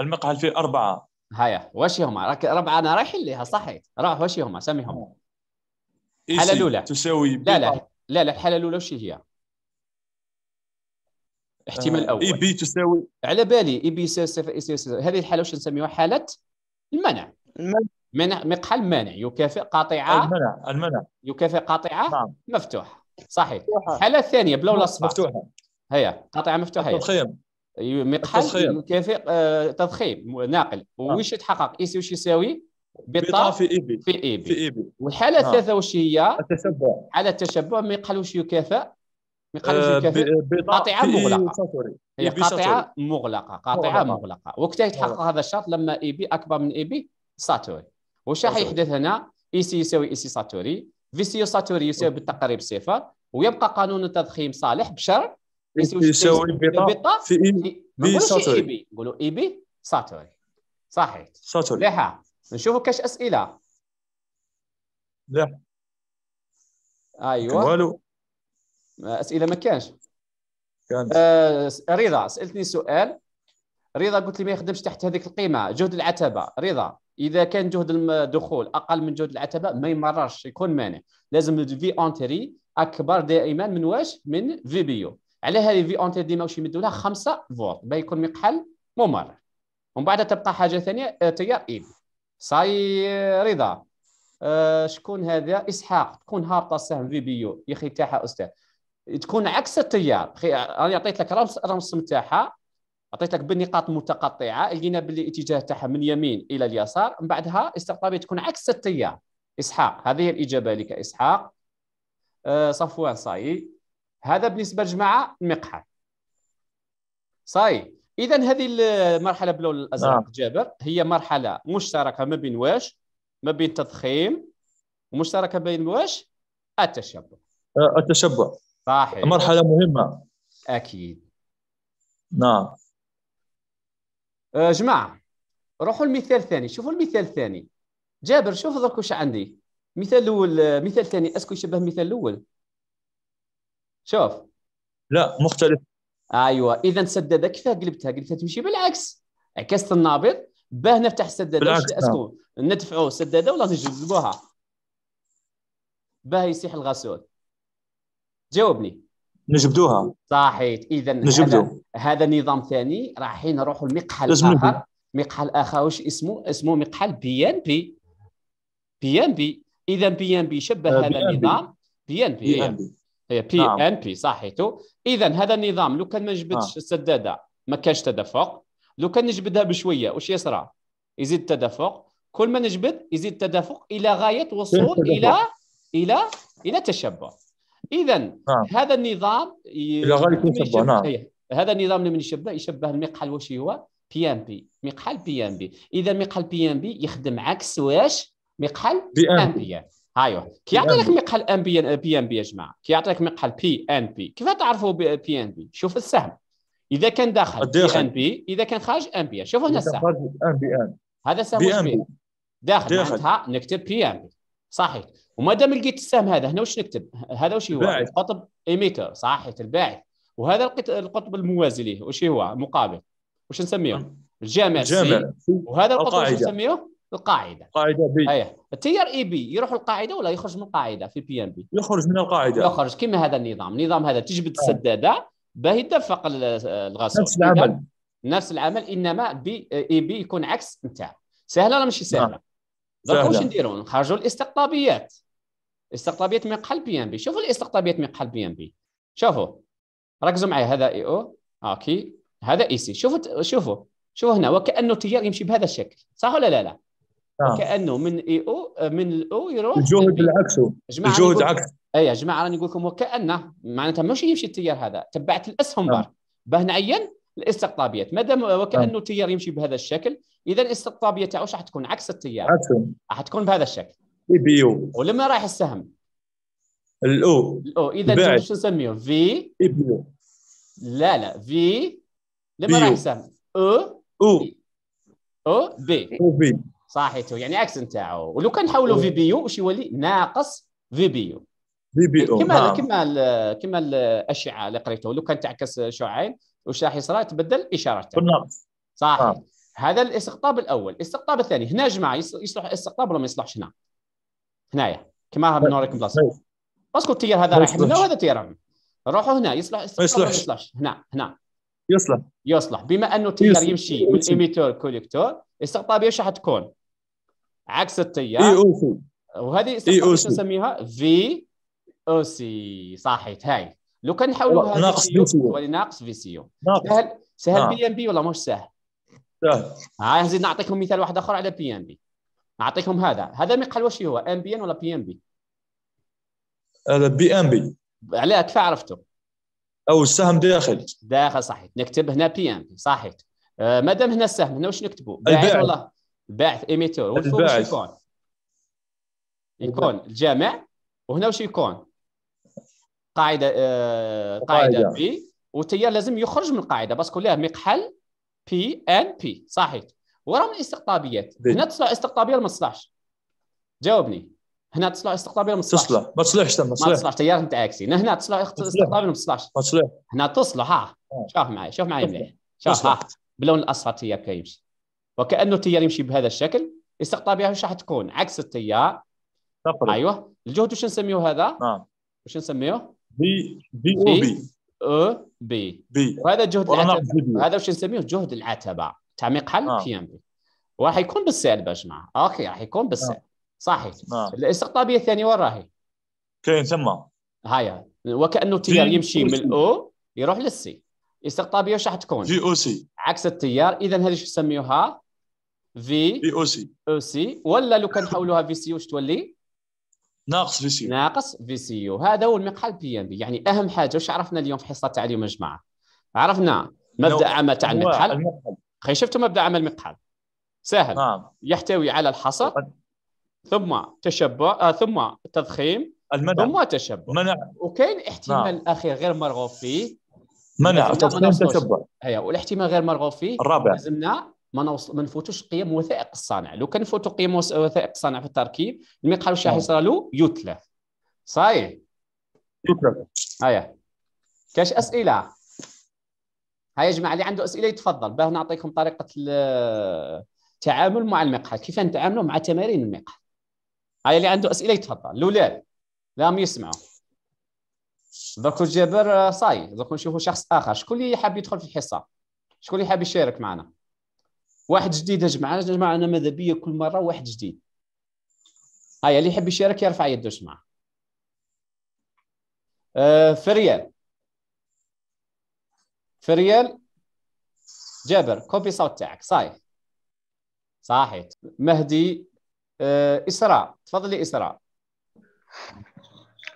المقحل فيه اربعه هيا واش هما راك اربعه انا رايحين ليها صحيح راه واش هما سميهم الحاله الاولى تساوي لا لا لا لا الحاله الاولى واش هي احتمال الاول آه، اي بي تساوي على بالي اي بي صفر اي سي هذه الحاله واش نسميوها حاله المنع المنع منع مقحل مانع يكافئ قاطعه المنع المنع يكافئ قاطعه نعم. مفتوح صحيح الحاله الثانيه بلون الاصبع مفتوحه هي قطعه مفتوحه تضخيم مقحل كيف آه، تضخيم ناقل آه. وش يتحقق اي سي وش يساوي بيطا في اي بي في اي بي, في إي بي. والحاله آه. الثالثه وش هي التشبع على التشبع مقحل وش يكافئ قطعه مغلقه هي قطعه مغلقه قطعه مغلقه وقتها يتحقق هذا الشرط لما اي بي اكبر من اي بي ساتوري وش راح يحدث هنا اي سي يساوي اي سي ساتوري فيسيو ساتوري يساوي بالتقريب صفر ويبقى قانون التضخيم صالح بشرط يساوي بيتا في اي بي ساتوري نقولوا اي بي ساتوري صحيح ساتوري لها نشوفوا كاش اسئله لا ايوه والو اسئله ما كانش كانت آه رضا سالتني سؤال رضا قلت لي ما يخدمش تحت هذيك القيمه جهد العتبه رضا اذا كان جهد الدخول اقل من جهد العتبه ما يمررش يكون مانع لازم الفي اونتري اكبر دائما من واش من في بيو على هذه في اونتري ديما واش يمدوا لها 5 فولت باه يكون مقحل ممرر ومن بعد تبقى حاجه ثانيه تيار اي صاي رضا آه، شكون هذا اسحاق تكون هابطه السهم في بيو يا اخي تاعها استاذ تكون عكس التيار اخي انا عطيت لك رمز الرمز نتاعها عطيتك بالنقاط متقطعه لقينا باللي الاتجاه تاعها من اليمين الى اليسار من بعدها استقطابيه تكون عكس التيار اسحاق هذه هي الاجابه لك اسحاق أه صفوان صاي هذا بالنسبه للجماعه مقحل صاي اذا هذه المرحله باللون الازرق آه. جابر هي مرحله مشتركه ما بين واش ما بين تضخيم ومشتركه بين واش التشبع آه، التشبع صحيح مرحله مهمه اكيد نعم آه، جماعه روحوا المثال الثاني شوفوا المثال الثاني جابر شوف درك واش عندي مثال الاول آه، مثال ثاني اسكو يشبه مثال الاول شوف لا مختلف ايوه اذا سداده كيفاه قلبتها قلبتها تمشي بالعكس عكست النابض باه نفتح السداده اسكو ندفعوا نعم. السداده ولا نجذبوها باه يسيح الغسول جاوبني نجبدوها صحيح اذا نجبدو. هذا, هذا نظام ثاني رايحين نروحوا لمقحل اخر مقحل اخر واش اسمه اسمه مقحل بي ان بي بي ان بي اذا بي ان بي شبه آه، هذا النظام بي ان بي هي بي ان بي صحيتو اذا هذا النظام لو كان ما جبدش نعم. السداده ما كانش تدفق لو كان نجبدها بشويه واش يصرى يزيد التدفق كل ما نجبد يزيد التدفق الى غايه وصول الى الى الى تشبع اذا نعم. هذا النظام الى غايه نعم هذا النظام لمن يشبه يشبه المقحل واش هو بي ام بي مقحل بي ام بي اذا مقحل بي ام بي يخدم عكس واش مقحل بي ام بي ايوه كي يعطي لك مقحل ام بي بي ام بي يا جماعه كي يعطي لك مقحل بي ان بي كيف تعرفوا بي ان بي شوف السهم اذا كان داخل بي ان بي اذا كان خارج ام بي شوف هنا السهم هذا سهم بي ام بي داخل, داخل. معناتها نكتب بي ام بي صحيح وما دام لقيت السهم هذا هنا وش نكتب؟ هذا وش هو؟ باعت. القطب ايميتر صحيح الباعث وهذا القطب الموازي له وش هو؟ مقابل وش نسميه؟ نعم. الجامع الجامع وهذا القطب وش نسميه؟ القاعده قاعده بي ايه التيار اي بي يروح القاعده ولا يخرج من القاعده في بي ام بي يخرج من القاعده يخرج كما هذا النظام النظام هذا تجبد نعم. السداده باه تدفق الغاسول نفس العمل نفس العمل انما بي اي بي يكون عكس نتاع سهله ولا ماشي سهله نعم. دونك واش نديروا نخرجوا الاستقطابيات استقطابيات من قلب بي ام بي شوفوا الاستقطابيات من قلب بي ام بي شوفوا ركزوا معي هذا اي او اوكي هذا اي سي شوفوا شوفوا شوفوا هنا وكانه التيار يمشي بهذا الشكل صح ولا لا لا آه. كانه من اي او من الاو يروح الجهد العكس الجهد عكس اي يا جماعه راني نقول لكم وكانه معناتها ماشي يمشي التيار هذا تبعت الاسهم آه. بار باه نعين الاستقطابيات ما دام وكانه نعم. التيار يمشي بهذا الشكل اذا الاستقطابيه تاعو راح تكون عكس التيار راح تكون بهذا الشكل اي بي يو ولما رايح السهم الاو الاو اذا شو نسميه في اي بي يو لا لا في لما رايح السهم او او او بي او بي صحيتو يعني عكس نتاعو ولو كان نحولوا في بي يو واش يولي ناقص في بي يو في بي او كما نعم. كما كما الاشعه اللي قريته لو كان تعكس شعاعين وش راح يصير؟ تبدل اشارته بالنقص صح آه. هذا الاستقطاب الاول، الاستقطاب الثاني هنا يا جماعه يصلح استقطاب ولا ما يصلحش هنا؟ هنايا كما بنوريكم بلاصه باسكو التيار هذا طيب. طيب. رايح هنا وهذا التيار روحوا هنا يصلح استقطاب ما يصلحش. هنا هنا يصلح يصلح بما انه التيار يمشي من ايميتور كوليكتور استقطاب ايش راح تكون؟ عكس التيار اي او سي وهذه استقطاب نسميها في او سي صحيت هاي لو كان نحولوها ناقص في سي ناقص في سي سهل سهل آه. بي ام بي ولا مش سهل؟ سهل ها نزيد نعطيكم مثال واحد اخر على بي ام بي نعطيكم هذا هذا ما واش هو ام بي ان ولا بي ام بي؟ هذا بي ام بي علاه كيف عرفته؟ او السهم داخل داخل صحيح نكتب هنا بي ام بي صحيح آه، مادام هنا السهم هنا واش نكتبوا؟ الباعث ولا باعث ايميتور والفوق واش يكون؟ يكون الجامع وهنا واش يكون؟ آه، قاعده قاعده بي والتيار لازم يخرج من القاعده باسكو ليه مقحل بي ان بي صحيح وراه من الاستقطابيات هنا تصلح استقطابيه ما تصلحش جاوبني هنا تصلح استقطابيه ما تصلحش تصلح ما تصلحش ما تصلحش تيار انت عكسي هنا تصلح استقطابيه ما تصلحش ما تصلح هنا تصلح ها آه. شوف معايا شوف معايا مليح شوف ها باللون الاصفر التيار كيمشي وكانه التيار يمشي بهذا الشكل استقطابيه واش راح تكون عكس التيار ايوه الجهد واش نسميه هذا؟ نعم واش نسميوه؟ بي بي او بي او بي بي وهذا جهد العتبه هذا وش نسميه جهد العتبه تعميق حل آه. نعم. بي ام بي وراح يكون بالسالب يا جماعه اوكي راح يكون بالسالب نعم. صحيح آه. الاستقطابيه الثانيه وين راهي؟ كاين تما هايا وكانه التيار يمشي من الاو يروح للسي استقطابيه واش راح تكون؟ في او سي عكس التيار اذا هذه شو نسميوها؟ في في او سي او سي ولا لو كان نحولوها في سي وش تولي؟ ناقص في سي ناقص في سي هذا هو المقحل بي ام بي يعني اهم حاجه واش عرفنا اليوم في حصه تاع اليوم يا جماعه عرفنا مبدا عمل تاع المقحل خي شفتوا مبدا عمل المقحل سهل نعم. يحتوي على الحصر طيب. ثم تشبع آه ثم تضخيم المنع ثم تشبع منع وكاين احتمال نعم. اخير غير مرغوب فيه منع تضخيم تشبع ايوه والاحتمال غير مرغوب فيه الرابع لازمنا ما نوصل ما نفوتوش قيم وثائق الصانع لو كان نفوتو قيم وثائق الصانع في التركيب المقهى واش راح يصرى له يتلف صحيح يتلف هيا كاش اسئله هيا يا جماعه اللي عنده اسئله يتفضل باه نعطيكم طريقه التعامل مع المقحل كيف نتعاملوا مع تمارين المقحل هيا اللي عنده اسئله يتفضل الاولاد لم يسمعوا دركو جابر آه، صاي دركو نشوفوا شخص اخر شكون اللي حاب يدخل في الحصه شكون اللي حاب يشارك معنا واحد جديد يا جماعه يا جماعه انا ماذا بيا كل مره واحد جديد هيا اللي يحب يشارك يرفع يده جماعه آه فريال فريال جابر كوبي صوت تاعك صحيح صحيح مهدي آه اسراء تفضلي اسراء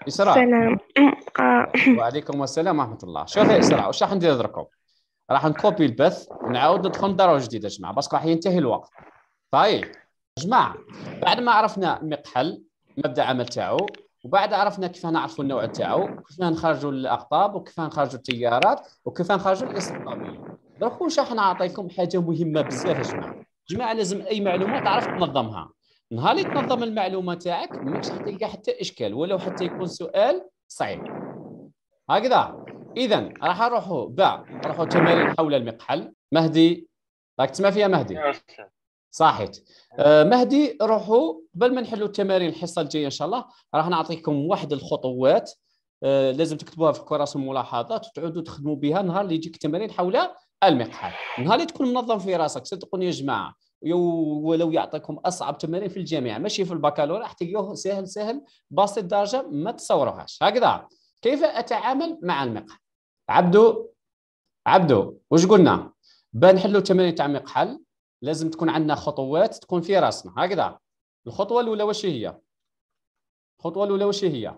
اسراء السلام وعليكم السلام ورحمه الله شوفي اسراء واش راح ندير دركم راح نكوبي البث ونعاود ندخل ندارو جديد يا جماعه باسكو راح ينتهي الوقت طيب جماعه بعد ما عرفنا مقحل مبدا عمل تاعو وبعد عرفنا كيف نعرفوا النوع تاعو كيف نخرجوا الاقطاب وكيف نخرجوا التيارات وكيف نخرجوا الاستقطابيه درك واش راح نعطيكم حاجه مهمه بزاف يا جماعه جماعه لازم اي معلومه تعرف تنظمها نهار اللي تنظم المعلومه تاعك ماكش راح تلقى حتى اشكال ولو حتى يكون سؤال صعيب هكذا اذا راح اروحوا باع راحوا تمارين حول المقحل مهدي راك تسمع فيها مهدي نعم، صحيت آه، مهدي روحوا قبل ما نحلوا التمارين الحصه الجايه ان شاء الله راح نعطيكم واحد الخطوات آه، لازم تكتبوها في كراس الملاحظات وتعودوا تخدموا بها نهار اللي يجيك التمارين حول المقحل نهار اللي تكون منظم في راسك صدقوني يا جماعه ولو يعطيكم اصعب تمارين في الجامعه ماشي في البكالوريا راح تلقوه سهل سهل بسيط درجه ما تصوروهاش هكذا كيف اتعامل مع المقحل عبدو عبدو واش قلنا بان نحلوا التمارين تاع مقحل لازم تكون عندنا خطوات تكون في راسنا هكذا الخطوه الاولى واش هي الخطوه الاولى واش هي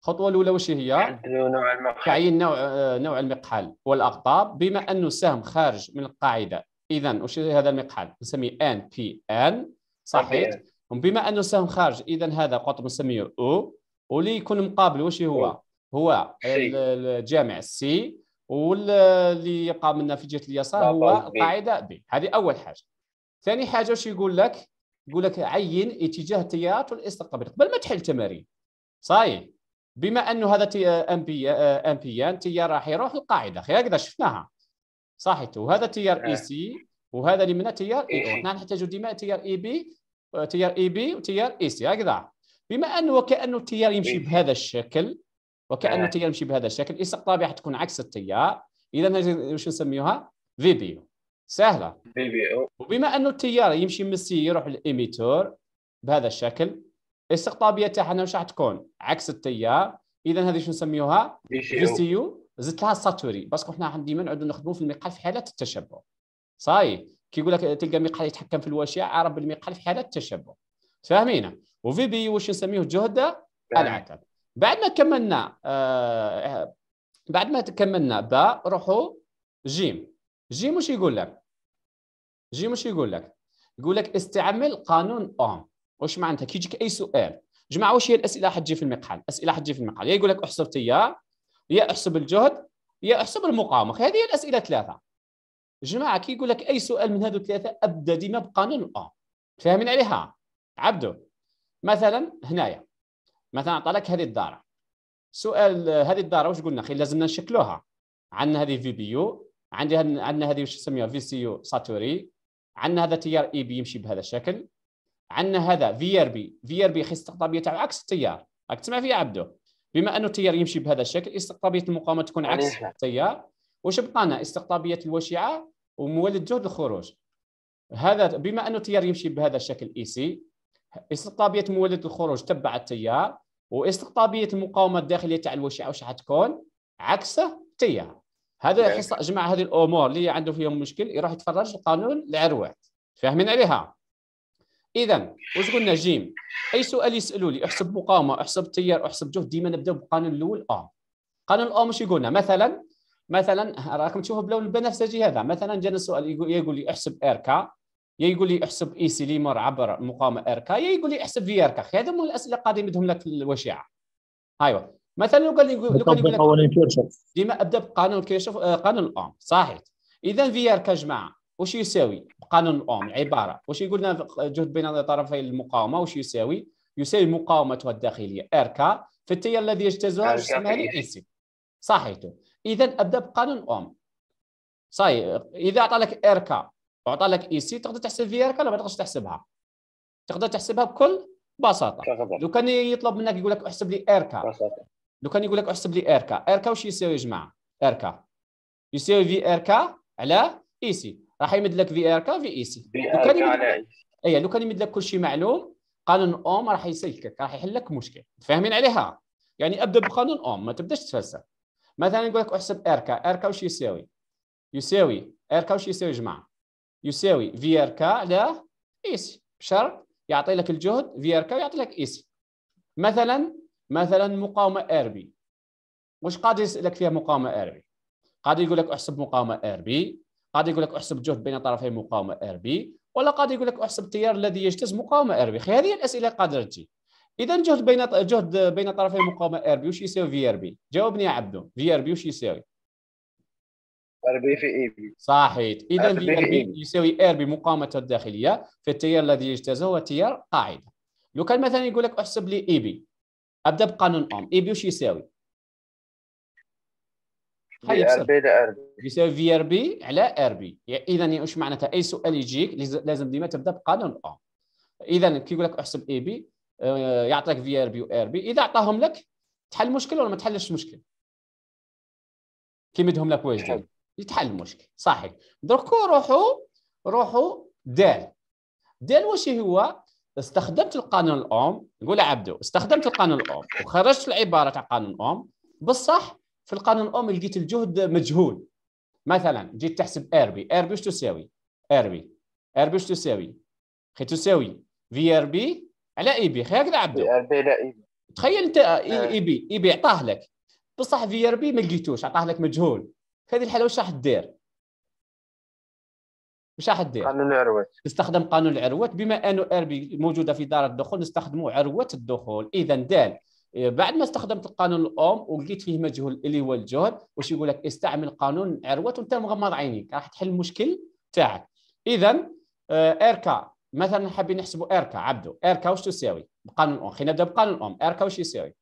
الخطوه الاولى واش هي تعيين نوع آه، نوع المقحل والاقطاب بما انه السهم خارج من القاعده اذا واش هذا المقحل نسميه ان بي ان صحيح وبما انه السهم خارج اذا هذا قطب نسميه او واللي يكون مقابل واش هو هو الجامع سي واللي يقام لنا في جهه اليسار هو طيب، قاعده بي هذه اول حاجه ثاني حاجه واش يقول لك يقول لك عين اتجاه التيارات والاستقطاب قبل ما تحل التمارين صايي بما انه هذا ام بي ان تيار راح يروح القاعده هكذا شفناها صحيح وهذا تيار آه. اي سي وهذا اللي منه تيار اي او حنا نحتاجوا ديما تيار اي بي تيار اي بي وتيار اي سي هكذا بما انه وكانه التيار يمشي بهذا الشكل وكانه إيه. تيار يمشي بهذا الشكل استقطابي حتكون عكس التيار اذا شو نسميوها في بي او سهله في بي او وبما انه التيار يمشي من السي يروح للايميتور بهذا الشكل الاستقطابيه تاعنا واش راح تكون عكس التيار اذا هذه شو نسميوها في سي يو زدت لها ساتوري باسكو حنا ديما نعودوا نخدموا في المقال في حالات التشبع صاي كي يقول لك تلقى مقال يتحكم في الواشع عرب المقال في حالات التشبع فاهمينه وفي بي واش نسميه جهد العتب بعد ما كملنا آه بعد ما كملنا باء روحوا جيم جيم واش يقول لك جيم واش يقول لك يقول لك استعمل قانون اون واش معناتها كي يجيك اي سؤال جماعه واش هي الاسئله حتجي في المقحل الاسئله حتجي في المقحل يا يقول لك احسب تيار يا احسب الجهد يا احسب المقاومه هذه هي الاسئله ثلاثه جماعه كي يقول لك اي سؤال من هذو الثلاثه ابدا ديما بقانون اون فاهمين عليها عبدو مثلا هنايا مثلا عطالك هذه الداره سؤال هذه الداره واش قلنا خير لازمنا نشكلوها عندنا هذه في بي يو عندي عندنا هذه واش نسميها في سي يو ساتوري عندنا هذا تيار اي e بي يمشي بهذا الشكل عندنا هذا في ار بي في ار بي استقطابيه تاعو عكس التيار راك تسمع في عبده بما انه التيار يمشي بهذا الشكل استقطابيه المقاومه تكون عكس التيار واش بقانا استقطابيه الوشعه ومولد جهد الخروج هذا بما انه التيار يمشي بهذا الشكل اي e سي استقطابيه مولد الخروج تبع التيار واستقطابيه المقاومه الداخليه تاع الوشيعه واش حتكون عكس تيار هذا حصة يعني جمع هذه الامور اللي عنده فيهم مشكل يروح يتفرج القانون العروات فاهمين عليها اذا واش قلنا جيم اي سؤال يسالوا لي احسب مقاومه احسب تيار احسب جهد ديما نبدا بالقانون الاول اه قانون الاو واش يقولنا مثلا مثلا راكم تشوفوا بلون البنفسجي هذا مثلا جانا السؤال يقول لي احسب ار كا يا يقول لي احسب اي سي ليمر عبر مقاومه ار كا يا يقول لي احسب في ار كا هذا مو الاسئله يمدهم لك الوشيعه ايوا مثلا لو كان لو كان يقول لك ديما ابدا بقانون كيرشوف آه، قانون الاوم صحيح اذا في ار كا جماعه واش يساوي قانون الاوم عباره واش قلنا جهد بين طرفي المقاومه واش يساوي يساوي مقاومتها الداخليه ار كا في التيار الذي يجتازها يسمى لي اي سي صحيح اذا ابدا بقانون اوم صحيح اذا عطى لك ار كا وعطى لك اي e سي تقدر تحسب في ارك ولا ما تقدرش تحسبها تقدر تحسبها بكل بساطه لو كان يطلب منك يقول لك احسب لي ارك لو كان يقول لك احسب لي ارك ارك واش يساوي يا جماعه ارك يساوي في ارك على اي e سي راح يمد لك في ارك في اي سي لو كان يمد e اي لو كان يمد لك كل شيء معلوم قانون اوم راح يسلكك راح يحل لك مشكل فاهمين عليها يعني ابدا بقانون اوم ما تبداش تفلسف مثلا يقول لك احسب اركا اركا واش يساوي يساوي اركا واش يساوي يا جماعه يساوي في ار كا لا اي سي بشرط يعطي لك الجهد في ار كا ويعطي لك اي سي مثلا مثلا مقاومه ار بي واش قادر يسالك فيها مقاومه ار بي قادر يقول لك احسب مقاومه ار بي قادر يقول لك احسب جهد بين طرفي مقاومه ار بي ولا قادر يقول لك احسب التيار الذي يجتاز مقاومه ار بي هذه الاسئله قادرة تجي اذا جهد بين جهد بين طرفي مقاومه ار بي واش يساوي في ار بي جاوبني يا عبدو في ار بي واش يساوي ار في اي بي صحيح اذا ار بي يساوي ار مقاومه الداخليه في التيار الذي يجتازه هو تيار قاعده لو كان مثلا يقول لك احسب لي اي بي ابدا بقانون اوم اي بي واش يساوي؟ يساوي في ار بي على ار بي يعني اذا واش معناتها اي سؤال يجيك لازم ديما تبدا بقانون اوم اذا كي يقول لك احسب اي بي آه، يعطيك في ار بي وار بي اذا عطاهم لك تحل المشكل ولا ما تحلش المشكل كي مدهم لك واجدين يتحل المشكل صحيح دركو روحوا روحوا دال دال واش هو استخدمت القانون الام نقول عبدو استخدمت القانون الام وخرجت العباره تاع قانون الام بصح في القانون الام لقيت الجهد مجهول مثلا جيت تحسب ار بي ار بي واش تساوي ار بي ار بي واش تساوي خي تساوي في ار بي على اي بي خي هكذا عبدو ار بي على اي بي تخيل انت اي آه. بي اي بي عطاه لك بصح في ار بي ما لقيتوش عطاه لك مجهول هذه الحاله واش راح دير واش راح دير قانون العروات نستخدم قانون العروات بما انه ار بي موجوده في دار الدخول نستخدموا عروات الدخول اذا دال بعد ما استخدمت القانون الام ولقيت فيه مجهول اللي هو الجهد واش يقول لك استعمل قانون عروات وانت مغمض عينيك راح تحل المشكل تاعك اذا آه، اركا مثلا حابين نحسبوا اركا عبدو اركا واش تساوي بقانون الام خلينا نبدا بقانون الام اركا واش يساوي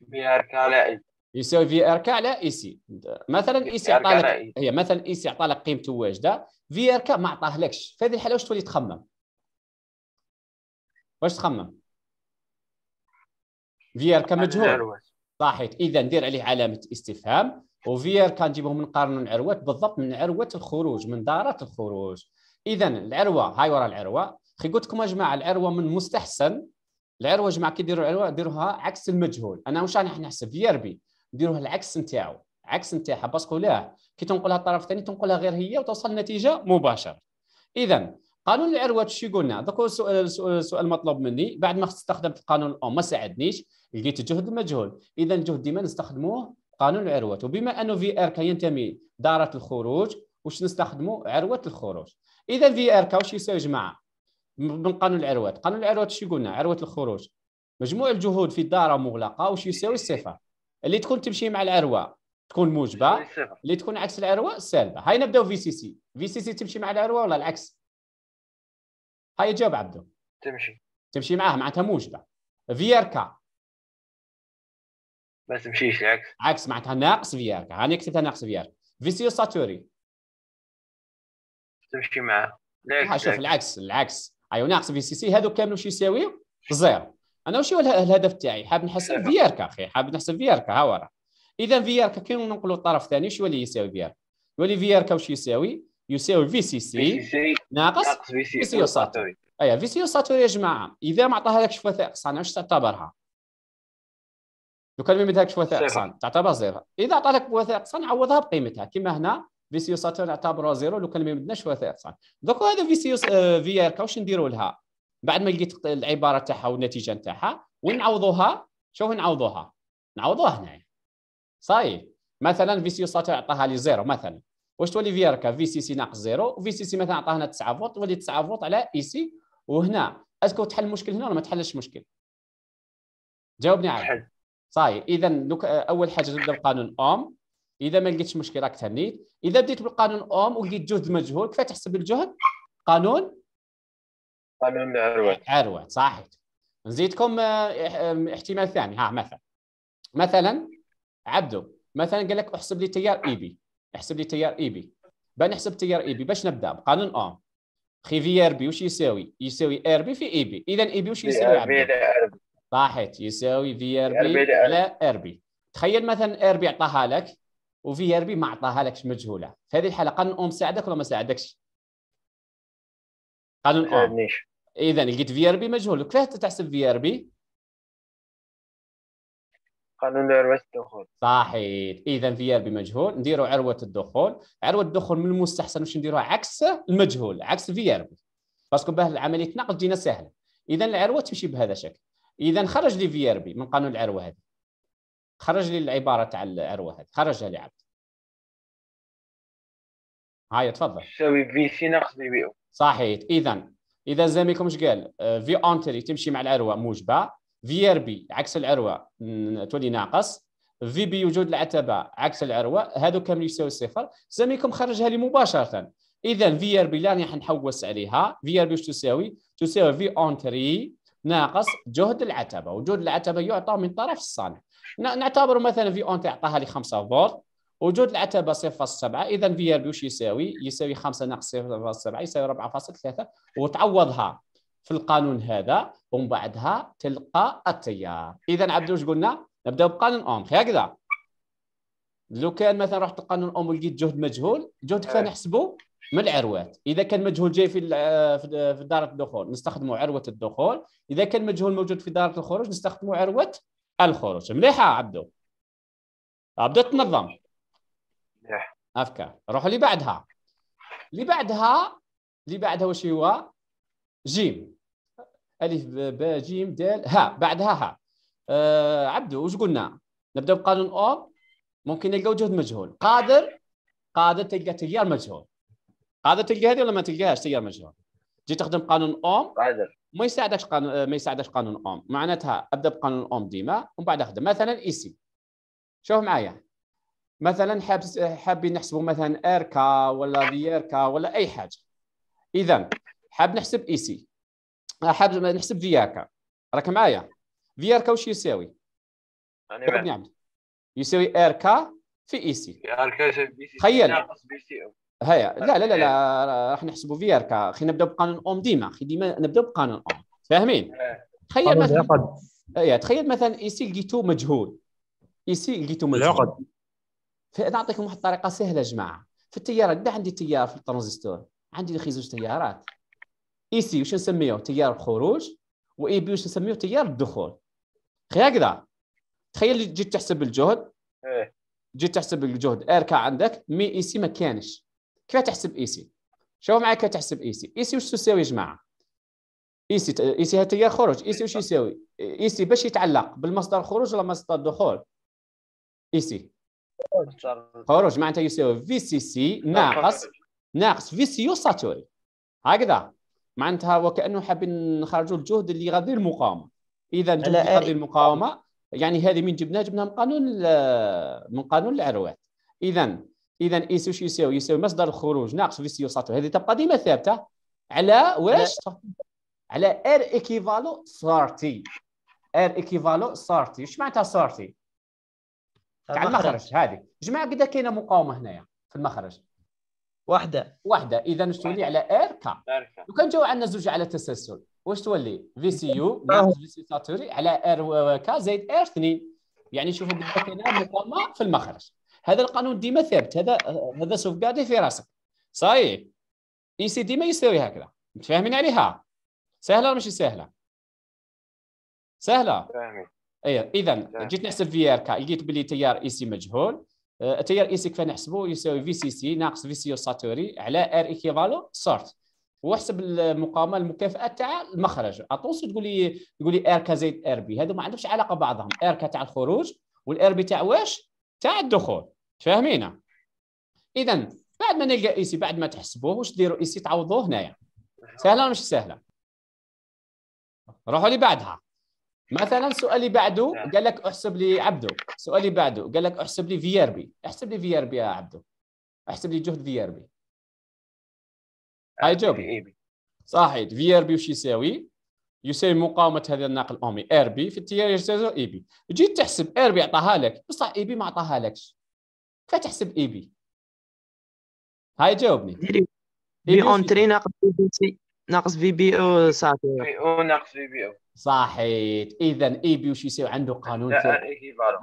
بي اركا اي يساوي في ار كي على اي سي مثلا اي سي عطى لك هي مثلا اي سي عطى لك قيمته واجده في ار كي ما عطاهلكش في هذه الحاله واش تولي تخمم واش تخمم في ار كي مجهول صحيح اذا ندير عليه علامه استفهام وفي ار كي نجيبهم نقارنوا العروات بالضبط من عروه الخروج من دارات الخروج اذا العروه هاي ورا العروه خي قلت لكم يا جماعه العروه من مستحسن العروه جماعه كي ديروا العروه ديروها عكس المجهول انا واش راني نحسب في ار بي نديروه العكس نتاعو عكس نتاعها باسكو لا كي تنقلها الطرف الثاني تنقلها غير هي وتوصل النتيجه مباشر اذا قانون العروات شو قلنا دوك السؤال السؤال مطلوب مني بعد ما استخدمت القانون الام ما ساعدنيش لقيت الجهد المجهول اذا الجهد ديما نستخدموه قانون العروات وبما انه في ار كينتمي داره الخروج واش نستخدموا عروه الخروج اذا في ار كا واش يساوي جماعه من قانون العروات قانون العروات شو قلنا عروه الخروج مجموع الجهود في الداره مغلقه واش يساوي الصفر اللي تكون تمشي مع العروه تكون موجبه أيوة، أيوة، اللي تكون عكس العروه سالبه هاي نبداو في سي سي في سي سي تمشي مع العروه ولا العكس هاي جاوب عبدو تمشي تمشي معاه معناتها موجبه في ار كا ما تمشيش العكس عكس معناتها ناقص في ار كا هاني كتبتها ناقص في ار في سي ساتوري تمشي معاه شوف العكس العكس ايوا ناقص في سي سي هذو كاملوا شو يساويو؟ زيرو انا وش هو الهدف تاعي حاب نحسن أيوة. فياركا اخي حاب نحسن فياركا ها ورا اذا في فياركا كي ننقلوا الطرف الثاني وش يولي يساوي في فياركا يولي في فياركا وش يساوي يساوي في سي سي ناقص في سي ساتوري اي في سي ساتوري يا جماعه اذا ما عطاها لكش وثائق صانع واش تعتبرها لو كان ما يمدهاكش وثائق صانع تعتبر زيرو اذا عطاها لك وثائق صانع عوضها بقيمتها كما هنا في سي ساتوري اعتبروها زيرو لو كان ما مدناش وثائق صانع دوك هذا آه، في في فياركا واش نديروا لها بعد ما لقيت العباره تاعها والنتيجه تاعها ونعوضوها شوف نعوضوها نعوضوها هنايا صاي مثلا في سي ساتر عطاها لي زيرو مثلا واش تولي في اركا في سي سي ناقص زيرو وفي سي سي مثلا عطاها هنا 9 فولت تولي 9 فولت على اي e سي وهنا اسكو تحل المشكل هنا ولا ما تحلش المشكل جاوبني عادي صاي اذا اول حاجه تبدا بقانون اوم اذا ما لقيتش مشكل راك تهنيت اذا بديت بالقانون اوم ولقيت جهد مجهول كيف تحسب الجهد قانون قانون طيب، عروة عروة صحيح نزيدكم آه، احتمال ثاني ها مثلا مثلا عبدو مثلا قال لك احسب لي تيار اي بي احسب لي تيار اي بي بنحسب تيار اي بي باش نبدا بقانون اوم ار بي وش يساوي؟ يساوي ار بي في اي بي اذا اي بي وش يساوي عبدو؟ صحيت يساوي في ار بي على ار بي تخيل مثلا ار بي عطاها لك وفي ار بي ما عطاها لكش مجهوله في هذه الحاله قانون اوم ساعدك ولا ما ساعدكش؟ قانون اوم اذا لقيت في ار بي مجهول كيفاه تحسب في ار بي؟ قانون عروه الدخول صحيح اذا في ار بي مجهول نديروا عروه الدخول عروه الدخول من المستحسن واش نديروها عكس المجهول عكس في ار بي باسكو باه عمليه نقل تجينا سهله اذا العروه تمشي بهذا الشكل اذا خرج لي في ار بي من قانون العروه هذه خرج لي العباره تاع العروه هذه خرجها لي عبد هاي تفضل تساوي في سي ناقص دي بي او صحيح اذا اذا زاميكم اش قال آه، في اونتري تمشي مع العروه موجبه في ار بي عكس العروه تولي ناقص في بي وجود العتبه عكس العروه هذو كامل يساوي صفر زاميكم خرجها لي مباشره اذا في ار بي لا راح نحوس عليها في ار بي واش تساوي تساوي في اونتري ناقص جهد العتبه وجهد العتبه يعطى من طرف الصانع نعتبر مثلا في اونتري عطاها لي 5 فولت وجود العتبه 0.7 اذا في ار بي واش يساوي؟ يساوي 5 ناقص 0.7 يساوي 4.3 وتعوضها في القانون هذا ومن بعدها تلقى التيار اذا عبدو واش قلنا؟ نبداو بقانون اوم هكذا لو كان مثلا رحت لقانون اوم ولقيت جهد مجهول جهد كيف إيه. نحسبه؟ من العروات اذا كان مجهول جاي في في داره الدخول نستخدموا عروه الدخول اذا كان مجهول موجود في داره الخروج نستخدموا عروه الخروج مليحه عبدو عبدو تنظم إيه. افكار روح اللي بعدها اللي بعدها اللي بعدها واش هو جيم الف ب جيم دال ها بعدها ها آه عبدو واش قلنا نبدا بقانون او ممكن نلقى جهد مجهول قادر قادر تلقى تيار مجهول قادر تلقى هذه ولا ما تلقاهاش تيار مجهول جيت تخدم قانون اوم قادر ما يساعدكش قانون ما يساعدكش قانون اوم معناتها ابدا بقانون اوم ديما ومن بعد اخدم مثلا ايسي شوف معايا مثلا حابس حابين نحسبوا مثلا اركا ولا فياركا ولا اي حاجه اذا حاب نحسب اي e سي حاب نحسب فياركا راك معايا فياركا واش يساوي؟ يعني يساوي اركا في e اي سي تخيل هيا لا لا لا لا راح نحسبوا في خلينا نبداو بقانون اوم ديما ديما نبداو بقانون اوم فاهمين إيه. إيه، تخيل مثلا تخيل e مثلا ايسي لقيتو مجهول ايسي لقيتو مجهول فنعطيكم واحد الطريقه سهله يا جماعه في التيارات ده عندي تيار في الترانزستور عندي خي زوج تيارات اي سي واش نسميه تيار الخروج واي بي واش نسميه تيار الدخول خي هكذا تخيل جيت تحسب الجهد إيه. جيت تحسب الجهد ار إيه، كا عندك مي اي سي ما كانش كيف تحسب اي سي شوف معايا كيف تحسب اي سي اي سي واش تساوي يا جماعه اي سي اي سي تيار خروج اي سي واش يساوي اي سي باش يتعلق بالمصدر الخروج ولا مصدر الدخول اي سي خروج معناتها يساوي في سي سي ناقص ناقص في سي يو ساتوري هكذا معناتها وكانه حابين نخرجوا الجهد اللي يغذي المقاومه اذا الجهد اللي يغذي المقاومه إيه. يعني هذه من جبناها جبناها من قانون من قانون العروات اذا اذا اي سوش يساوي يساوي مصدر الخروج ناقص في سي يو ساتوري هذه تبقى ديما ثابته على واش على ار ايكيفالو سارتي ار ايكيفالو سارتي اش معناتها سارتي تاع المخرج هذه جماعه قد كاينه مقاومه هنايا في المخرج واحده واحده اذا نستولي على ار كا لو كان جاو عندنا زوج على تسلسل واش تولي في سي يو في سي ساتوري على ار كا زائد ار اثنين يعني شوفوا قد كاينه مقاومه في المخرج هذا القانون ديما ثابت هذا هذا سوف قادي في راسك صحيح اي سي ديما يساوي هكذا متفاهمين عليها سهله ولا ماشي سهله سهله ايه اذا جيت نحسب في ار كا لقيت بلي تيار اي سي مجهول التيار أه، اي سي كيف نحسبه يساوي في سي سي ناقص في سي ساتوري على ار ايكيفالو سورت واحسب المقاومه المكافاه تاع المخرج اطوس تقول لي تقول لي ار كا زائد ار بي هذو ما عندهمش علاقه بعضهم ار كا تاع الخروج والار بي تاع واش تاع الدخول فاهمين اذا بعد ما نلقى اي سي بعد ما تحسبوه واش ديروا اي سي تعوضوه هنايا سهله ولا مش سهله روحوا لي بعدها مثلا سؤالي بعده نعم. قال لك احسب لي عبده سؤالي بعده قال لك احسب لي في ار بي احسب لي في ار بي يا عبده احسب لي جهد في ار إيه بي هاي جاوبي صحيح بي وش يساوي يساوي مقاومة هذا الناقل الأمي ار بي في التيار يساوي اي بي جيت تحسب ار بي عطاها لك بصح اي بي ما عطاها لكش فتحسب اي بي هاي جاوبني اي بي اونتري ناقل بي سي ناقص في بي او صافي بي او ناقص في بي او صحيح اذا اي e بي وش يساوي عنده قانون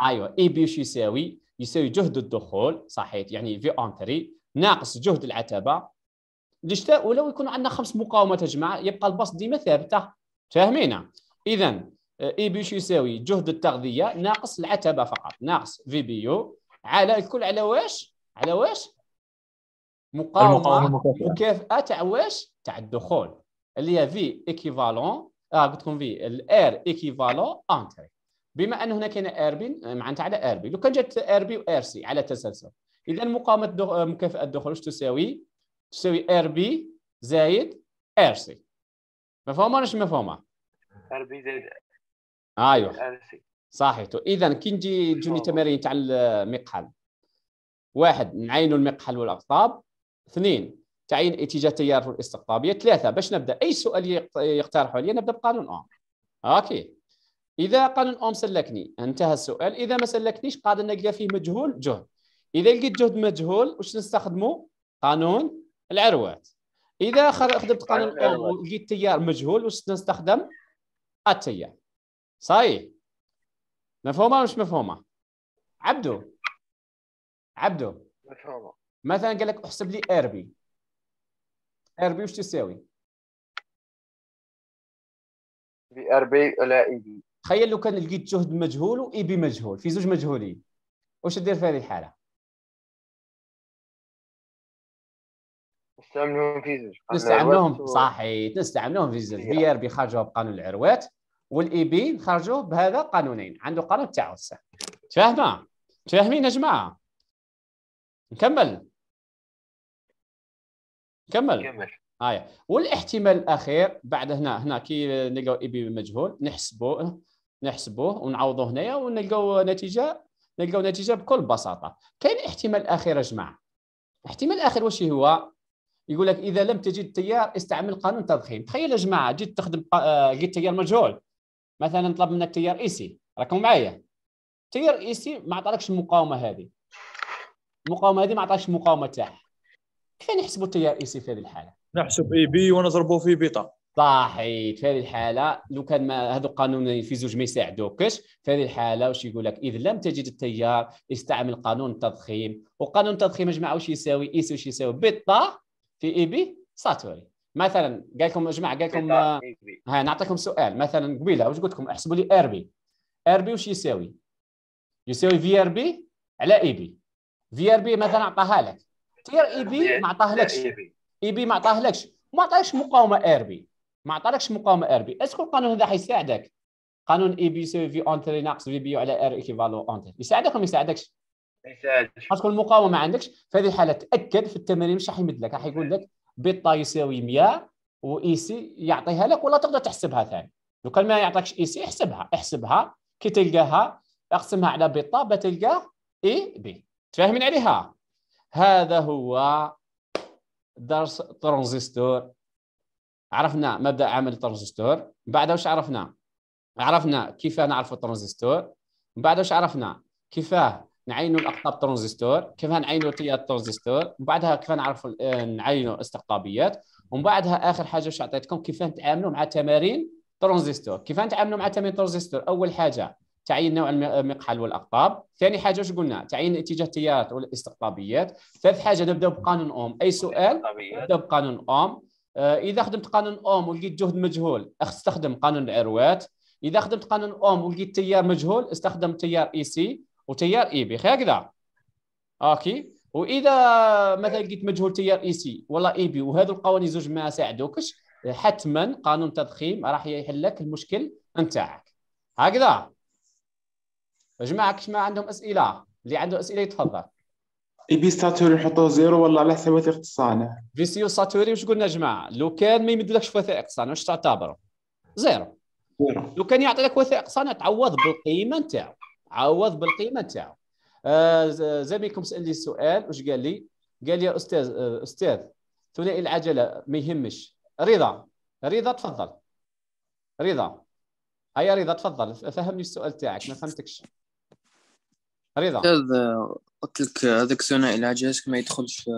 ايوه اي e بي وش يساوي يساوي جهد الدخول صحيح يعني في اونتري ناقص جهد العتبه الشتاء ولو يكون عندنا خمس مقاومات يا جماعه يبقى البسط ديما ثابته فاهمين اذا اي e بي شو يساوي جهد التغذيه ناقص العتبه فقط ناقص في بي يو على الكل على واش على واش مقاومه مكافئه تاع واش تاع الدخول اللي هي في ايكيفالون اه قلت لكم في الار ايكيفالون انتري بما ان هنا كاين ار بي معناتها على ار بي لو كان جات ار بي وار سي على تسلسل اذا مقاومه دخل آه، مكافاه الدخول واش تساوي؟ تساوي ار بي زايد ار سي مفهومه ولا مش مفهومه؟ ار بي زايد ايوه ار سي صحيح اذا كي نجي تجوني تمارين تاع المقحل واحد نعينوا المقحل والاقطاب اثنين تعيين اتجاه التيار الاستقطابيه ثلاثه باش نبدا اي سؤال يقترحه علي نبدا بقانون اوم اوكي اذا قانون اوم سلكني انتهى السؤال اذا ما سلكنيش قادر نلقى فيه مجهول جهد اذا لقيت جهد مجهول واش نستخدمه قانون العروات اذا خدمت قانون اوم ولقيت تيار مجهول واش نستخدم التيار صحيح مفهومه مش مفهومه عبدو عبدو مفهومه مثلا قال لك احسب لي اربي ار بي وش تساوي؟ بي ار بي على اي بي تخيل لو كان لقيت جهد مجهول واي بي مجهول في زوج مجهولين واش دير في هذه الحاله؟ نستعملوهم في زوج نستعملوهم صحيح نستعملوهم في زوج بي ار بي خرجوه بقانون العروات والاي بي خرجوا بهذا قانونين عنده قانون تاعو تفاهمه تفاهمين يا جماعه نكمل كمل كمل آية والاحتمال الاخير بعد هنا هنا كي نلقاو اي بي مجهول نحسبوه نحسبوه ونعوضوه هنايا ونلقاو نتيجه نلقاو نتيجه بكل بساطه كاين احتمال اخر يا جماعه الاحتمال اخر واش هو يقول لك اذا لم تجد تيار استعمل قانون التضخيم تخيل يا جماعه جيت تخدم آه، لقيت تيار مجهول مثلا طلب منك تيار اي سي راكم معايا تيار اي سي ما عطاكش المقاومه هذه المقاومه هذه ما عطاكش المقاومه تاعها كيف نحسبوا التيار اي سي في هذه الحاله نحسب اي بي ونضربوا في بيتا صحيح في هذه الحاله لو كان ما هذو قانون في زوج ما يساعدوكش في هذه الحاله واش يقول لك اذا لم تجد التيار استعمل قانون التضخيم وقانون التضخيم يا جماعه واش يساوي اي سي واش يساوي بيتا في اي بي ساتوري مثلا قال لكم يا جماعه قال لكم ها نعطيكم سؤال مثلا قبيله واش قلت لكم احسبوا لي ار بي ار بي واش يساوي يساوي في ار بي على اي بي في ار بي مثلا عطاها لك تير اي بي ما يعني عطاهلكش اي بي ما عطاهلكش وما عطاكش مقاومه ار بي ما عطاكش مقاومه ار بي اسكو القانون هذا حيساعدك قانون اي بي سي في اونتري ناقص في بي على ار ايكيفالو تري يساعدك ولا ما يساعدكش؟ ما يساعدكش المقاومه ما عندكش في هذه الحاله تاكد في التمارين مش راح يمد لك راح يقول لك بيتا يساوي 100 واي سي يعطيها لك ولا تقدر تحسبها ثاني لو كان ما يعطيكش اي سي احسبها احسبها كي تلقاها اقسمها على بيتا بتلقى اي بي تفاهمين عليها هذا هو درس ترانزستور عرفنا مبدا عمل الترانزستور بعد واش عرفنا عرفنا كيفاه نعرف الترانزستور من بعد واش عرفنا كيفاه نعينوا الاقطاب ترانزستور كيفاه نعينوا تيار الترانزستور من بعدها كيفاه نعرف آه، نعينوا استقطابيات ومن بعدها اخر حاجه واش عطيتكم كيفاه نتعاملوا مع تمارين ترانزستور كيفاه نتعاملوا مع تمارين ترانزستور اول حاجه تعيين نوع المقحل والاقطاب ثاني حاجه واش قلنا تعيين الاتجاه التيارات والاستقطابيات ثالث حاجه نبدا بقانون اوم اي سؤال نبدا بقانون اوم آه، اذا خدمت قانون اوم ولقيت جهد مجهول استخدم قانون العروات اذا خدمت قانون اوم ولقيت تيار مجهول استخدم تيار اي سي وتيار اي بي هكذا اوكي واذا مثلا لقيت مجهول تيار اي سي ولا اي بي وهذو القوانين زوج ما ساعدوكش حتما قانون تضخيم راح يحل لك المشكل نتاعك هكذا جماعه كش ما عندهم اسئله اللي عنده اسئله يتفضل اي بي ساتوري نحطوه زيرو ولا على حساب وثائق الصانع بي سي ساتوري واش قلنا جماعه لو كان ما يمدلكش وثائق صانع واش تعتبره زيرو لو كان يعطي لك وثائق صانع تعوض بالقيمه نتاعو عوض بالقيمه نتاعو آه زميلكم سالني السؤال واش قال لي قال لي يا استاذ آه استاذ ثنائي العجله ما يهمش رضا رضا تفضل رضا هيا رضا تفضل فهمني السؤال تاعك ما فهمتكش رضا طيب، قلت لك هذاك الثنائي العجاز ما يدخلش في,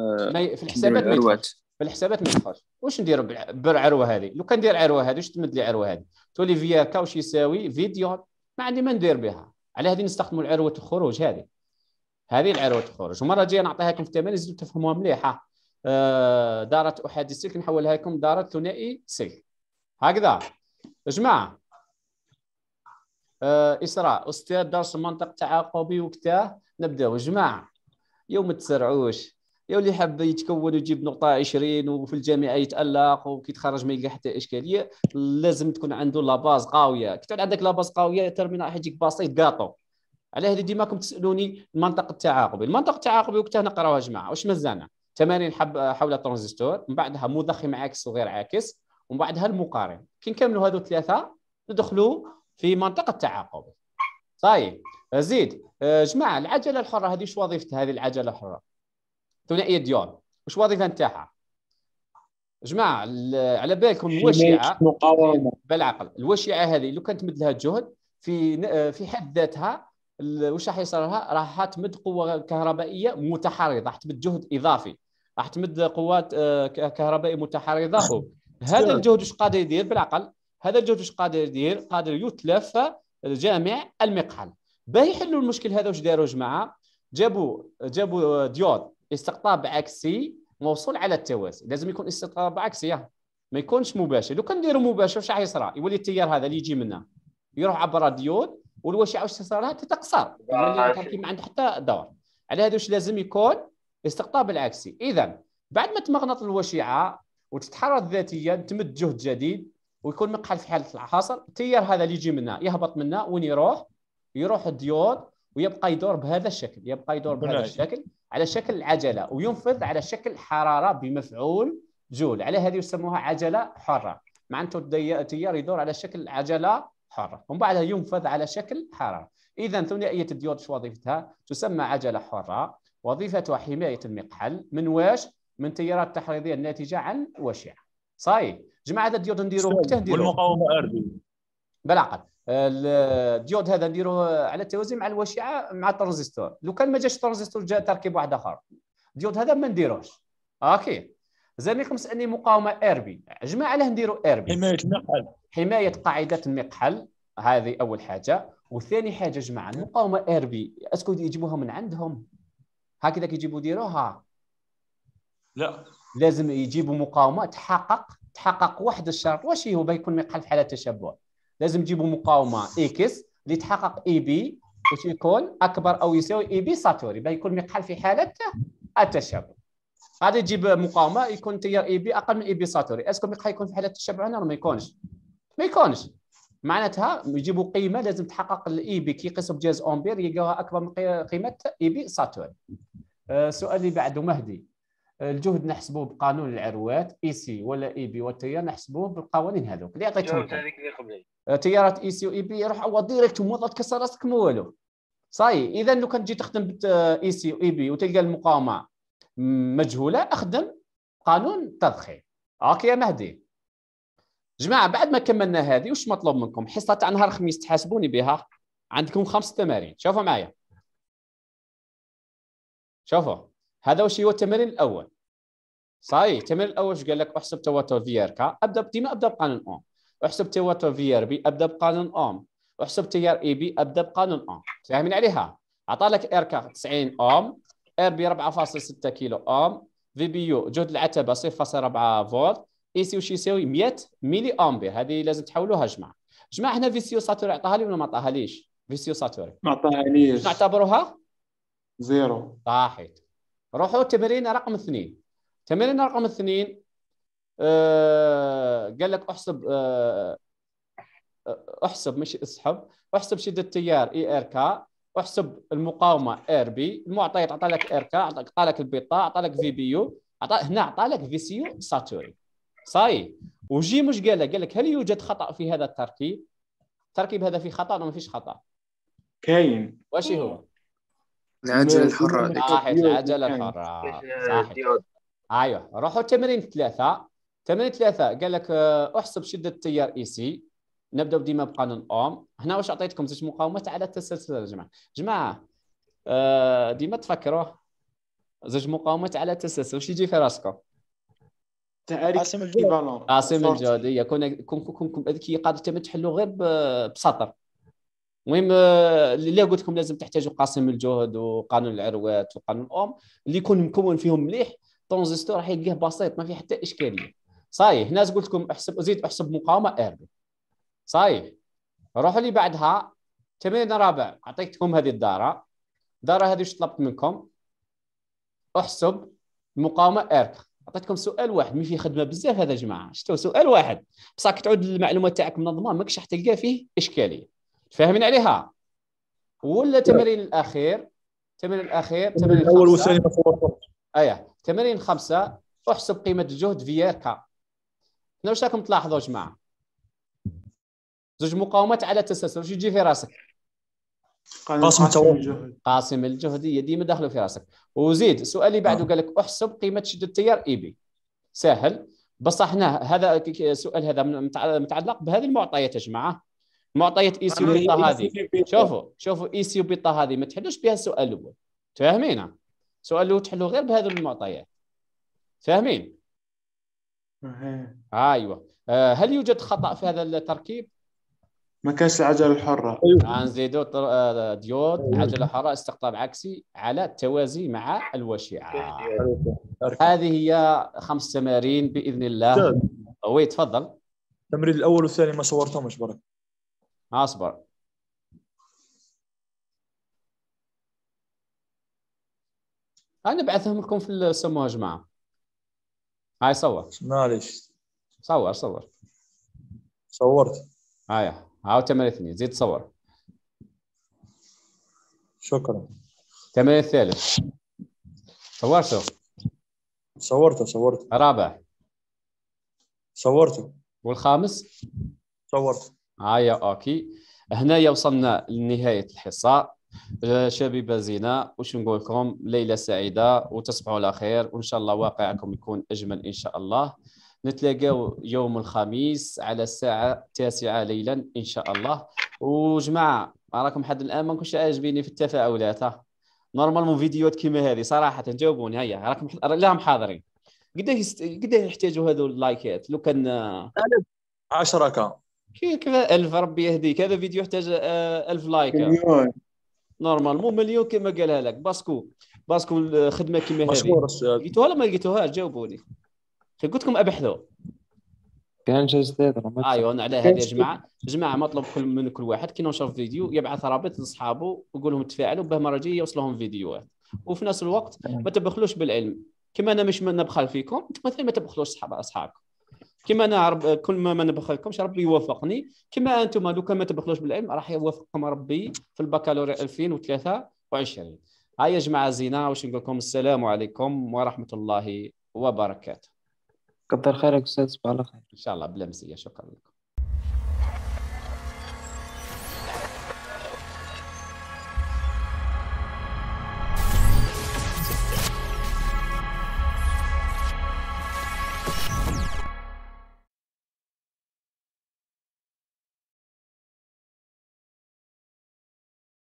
في الحسابات ما يدخلش في الحسابات ما يدخلش واش ندير بالعروه هذه لو كان ندير عروه هذه واش تمد لي عروه هذه تولي كا واش يساوي فيديو ما عندي ما ندير بها على هذه نستخدموا العروه الخروج هذه هذه العروه الخروج المره الجايه نعطيها لكم في الثمن زيدوا تفهموها مليحه آه، دارت احادي السلك نحولها لكم دارت ثنائي سلك هكذا جماعه آه، اسراء استاذ درس المنطق التعاقبي وقتاه نبداو جماعه يوم تسرعوش يا اللي حاب يتكون ويجيب نقطة 20 وفي الجامعة يتألق وكيتخرج ما يلقى حتى إشكالية لازم تكون عنده لاباز قوية كي تكون عندك لاباز قوية ترمينا راح يجيك بسيط كاطو على هذه ديما كنت تسالوني المنطق التعاقبي المنطق التعاقبي وقتها نقراوها جماعه واش مزانا تمارين حب حول الترانزستور من بعدها مضخم عاكس وغير عاكس ومن بعدها المقارن كي نكملوا هذو الثلاثه ندخلوا في منطقه التعاقب طيب زيد آه، جماعه العجله الحره هذه شو وظيفتها هذه العجله الحره ثنائيه ديون وش وظيفة نتاعها جماعه على بالكم الوشيعه بالعقل الوشيعه هذه لو كانت تمد لها الجهد في آه، في حد ذاتها وش راح يصير لها؟ راح تمد قوه كهربائيه متحرضه راح تمد جهد اضافي راح تمد قوات آه، كهربائيه متحرضه هذا الجهد وش قادر يدير بالعقل هذا الجهد واش قادر يدير قادر يتلف جامع المقحل باهي يحلوا المشكل هذا واش داروا جماعه جابوا جابوا ديود استقطاب عكسي موصول على التوازي لازم يكون استقطاب عكسي ما يكونش مباشر لو كان نديروا مباشر واش يصرى يولي التيار هذا اللي يجي منا يروح عبر الديود والوشع واش تصير تتقصر ما عنده حتى دور على هذا واش لازم يكون استقطاب العكسي اذا بعد ما تمغنط الوشيعة وتتحرر ذاتيا تمد جهد جديد ويكون مقحل في حاله العحاصر التيار هذا اللي يجي منا يهبط منا وين يروح يروح الديود ويبقى يدور بهذا الشكل يبقى يدور بهذا الشكل على شكل عجله وينفذ على شكل حراره بمفعول جول على هذه يسموها عجله حره معناته التيار يدور على شكل عجله حره ومن بعدها ينفذ على شكل حراره اذا ثنائيه الديود شو وظيفتها تسمى عجله حره وظيفتها حمايه المقحل من واش من تيارات تحريضيه الناتجه عن الوشيعة صحيح جماعه هذا الديود نديروه حتى نديروه والمقاومه اردويه بالعقل الديود هذا نديروه على التوازي مع الوشيعه مع الترانزستور لو كان ما جاش الترانزستور جاء تركيب واحد اخر الديود هذا ما نديروهش اوكي زميلكم مسالني مقاومه ار بي جماعه علاه نديروا ار بي حمايه المقحل حمايه قاعده المقحل هذه اول حاجه وثاني حاجه جماعه المقاومه ار بي اسكو يجيبوها من عندهم هكذا كيجيبوا يديروها لا لازم يجيبوا مقاومه تحقق تحقق واحد الشرط واش هو بيكون مقال في حاله تشبع لازم تجيبوا مقاومه اكس اللي تحقق اي بي واش يكون اكبر او يساوي اي بي ساتوري بيكون مقال في حاله التشبع غادي تجيب مقاومه يكون تيار اي بي اقل من اي بي ساتوري اسكو مقال يكون في حاله التشبع هنا نعم، ما يكونش ما يكونش معناتها يجيبوا قيمه لازم تحقق الاي بي كي يقيسوا بجاز امبير يلقاوها اكبر من قيمه اي بي ساتوري السؤال أه، اللي بعده مهدي الجهد نحسبوه بقانون العروات اي e سي ولا اي e بي والتيار نحسبوه بالقوانين هذوك اللي عطيتهم تيارات اي سي واي بي يروح هو ديريكت وما تكسر راسك ما والو صاي اذا لو كان تجي تخدم اي سي واي بي وتلقى المقاومه مجهوله اخدم قانون التضخيم اوكي يا مهدي جماعه بعد ما كملنا هذه واش مطلوب منكم حصه تاع نهار الخميس تحاسبوني بها عندكم خمس تمارين شوفوا معايا شوفوا هذا وش هو التمرين الاول صحيح التمرين الاول ايش قال لك احسب توتر في ار كا ابدا ديما ابدا بقانون اوم احسب توتر في ار بي ابدا بقانون اوم احسب تيار اي بي ابدا بقانون اوم فاهمين عليها عطى لك ار كا 90 اوم ار بي 4.6 كيلو اوم في بي يو جهد العتبه 0.4 فولت اي سي وش يساوي 100 ميلي امبير هذه لازم تحولوها جماعه جماعه هنا فيسيو ساتوري عطاها لي ولا ما عطاهاليش فيسيو ساتوري ما عطاهاليش نعتبروها زيرو صحيح روحوا تمرين رقم اثنين تمرين رقم اثنين آه قال لك احسب آه احسب مش اسحب احسب شده التيار اي ار كا احسب المقاومه ار بي المعطيات عطى لك ار كا عطى لك البيطا عطى لك في بي يو عطى هنا عطى لك في سي يو ساتوري صاي وجي مش قال لك قال لك هل يوجد خطا في هذا التركيب التركيب هذا فيه خطا ولا ما فيش خطا كاين واش هو العجله الحره صحيح العجله الحره صحيح ايوه روحوا تمرين ثلاثه تمرين ثلاثه قال لك احسب شده التيار اي سي نبداو ديما بقانون اوم هنا واش اعطيتكم زوج مقاومات على التسلسل يا جماعه جماعه ديما تفكروه زوج مقاومات على التسلسل واش يجي في راسكم تاريخ عاصم الجهد عاصم الجهد كون كون كون هذيك قادر تما تحلو غير بسطر المهم اللي آه، قلت لكم لازم تحتاجوا قاسم الجهد وقانون العروات وقانون الاوم اللي يكون مكون فيهم مليح ترانزستور راح يلقاه بسيط ما فيه حتى اشكاليه صايح هنا قلت لكم احسب زيد احسب مقاومه ار بي صايح روحوا لي بعدها تمرين رابع عطيتكم هذه الداره الداره هذه واش طلبت منكم احسب مقاومه ارك عطيتكم سؤال واحد ما فيه خدمه بزاف هذا يا جماعه شفتوا سؤال واحد بصح كتعود المعلومات تاعك منظمه ماكش راح تلقى فيه اشكاليه فاهمين عليها ولا التمرين الاخير التمرين الاخير التمرين الاول والثاني ما أيوه. تمرين خمسه احسب قيمه الجهد فيا كا واش راكم تلاحظوا يا جماعه زوج مقاومات على تسلسل واش يجي في راسك قاسم الجهد قاسم الجهد هي ديما داخله في راسك وزيد السؤال اللي بعده آه. قال لك احسب قيمه شده التيار اي بي سهل بصح هنا هذا السؤال هذا متعلق بهذه المعطيات يا جماعه معطيه اي سي وبيطا هذه شوفوا شوفوا اي سي وبيطا هذه ما تحلوش بها السؤال الاول فاهمين السؤال الاول تحلوه غير بهذه المعطيات فاهمين؟ ايوه آه هل يوجد خطا في هذا التركيب؟ ما كانش العجله الحره أيوة. نزيدوا آه، ديود أيوة. عجله حره استقطاب عكسي على التوازي مع الوشيعه أيوة. هذه هي خمس تمارين باذن الله وي تفضل التمرين الاول والثاني ما صورتهمش برك اصبر انا بعثهم لكم في يا جماعه هاي صور معليش صور صور صورت هاي هاو اثنين زيد صور شكرا تمرين الثالث صورته صورته صورته رابع صورته والخامس صورته هيا اوكي هنايا وصلنا لنهايه الحصه أه، شبيبه زينه واش نقول لكم ليله سعيده وتصبحوا على خير وان شاء الله واقعكم يكون اجمل ان شاء الله نتلاقاو يوم الخميس على الساعه التاسعه ليلا ان شاء الله وجماعه راكم حد الان ما كنتش عاجبيني في التفاعلات ها نورمالمون فيديوهات كيما هذه صراحه جاوبوني هيا راكم لا حاضرين قداه قداه يحتاجوا هذو اللايكات لو كان 10 كان كيف 1000 ربي يهديك هذا فيديو يحتاج 1000 آه، لايك مليون نورمالمون مليون كما قالها لك باسكو باسكو الخدمه كما هذه مشهور السؤال لقيتوها ولا ما لقيتوهاش جاوبوني قلت لكم ابحثوا كان جاز ايوا انا على هذه يا جماعه جماعه مطلب كل من كل واحد كي نشر فيديو يبعث رابط لاصحابه ويقول لهم تفاعلوا به مره جايه يوصلهم فيديوهات وفي نفس الوقت ما تبخلوش بالعلم كما انا مش نبخل فيكم انتم مثلا ما تبخلوش اصحابكم كما انا عرب... كل ما ما نبخلكمش ربي يوفقني كما انتم هذوك ما تبخلوش بالعلم راح يوفقكم ربي في البكالوريا 2023 ها يا جماعه زينه واش نقول لكم السلام عليكم ورحمه الله وبركاته كثر خيرك استاذ صباح الخير ان شاء الله بلا مزيه شكرا لكم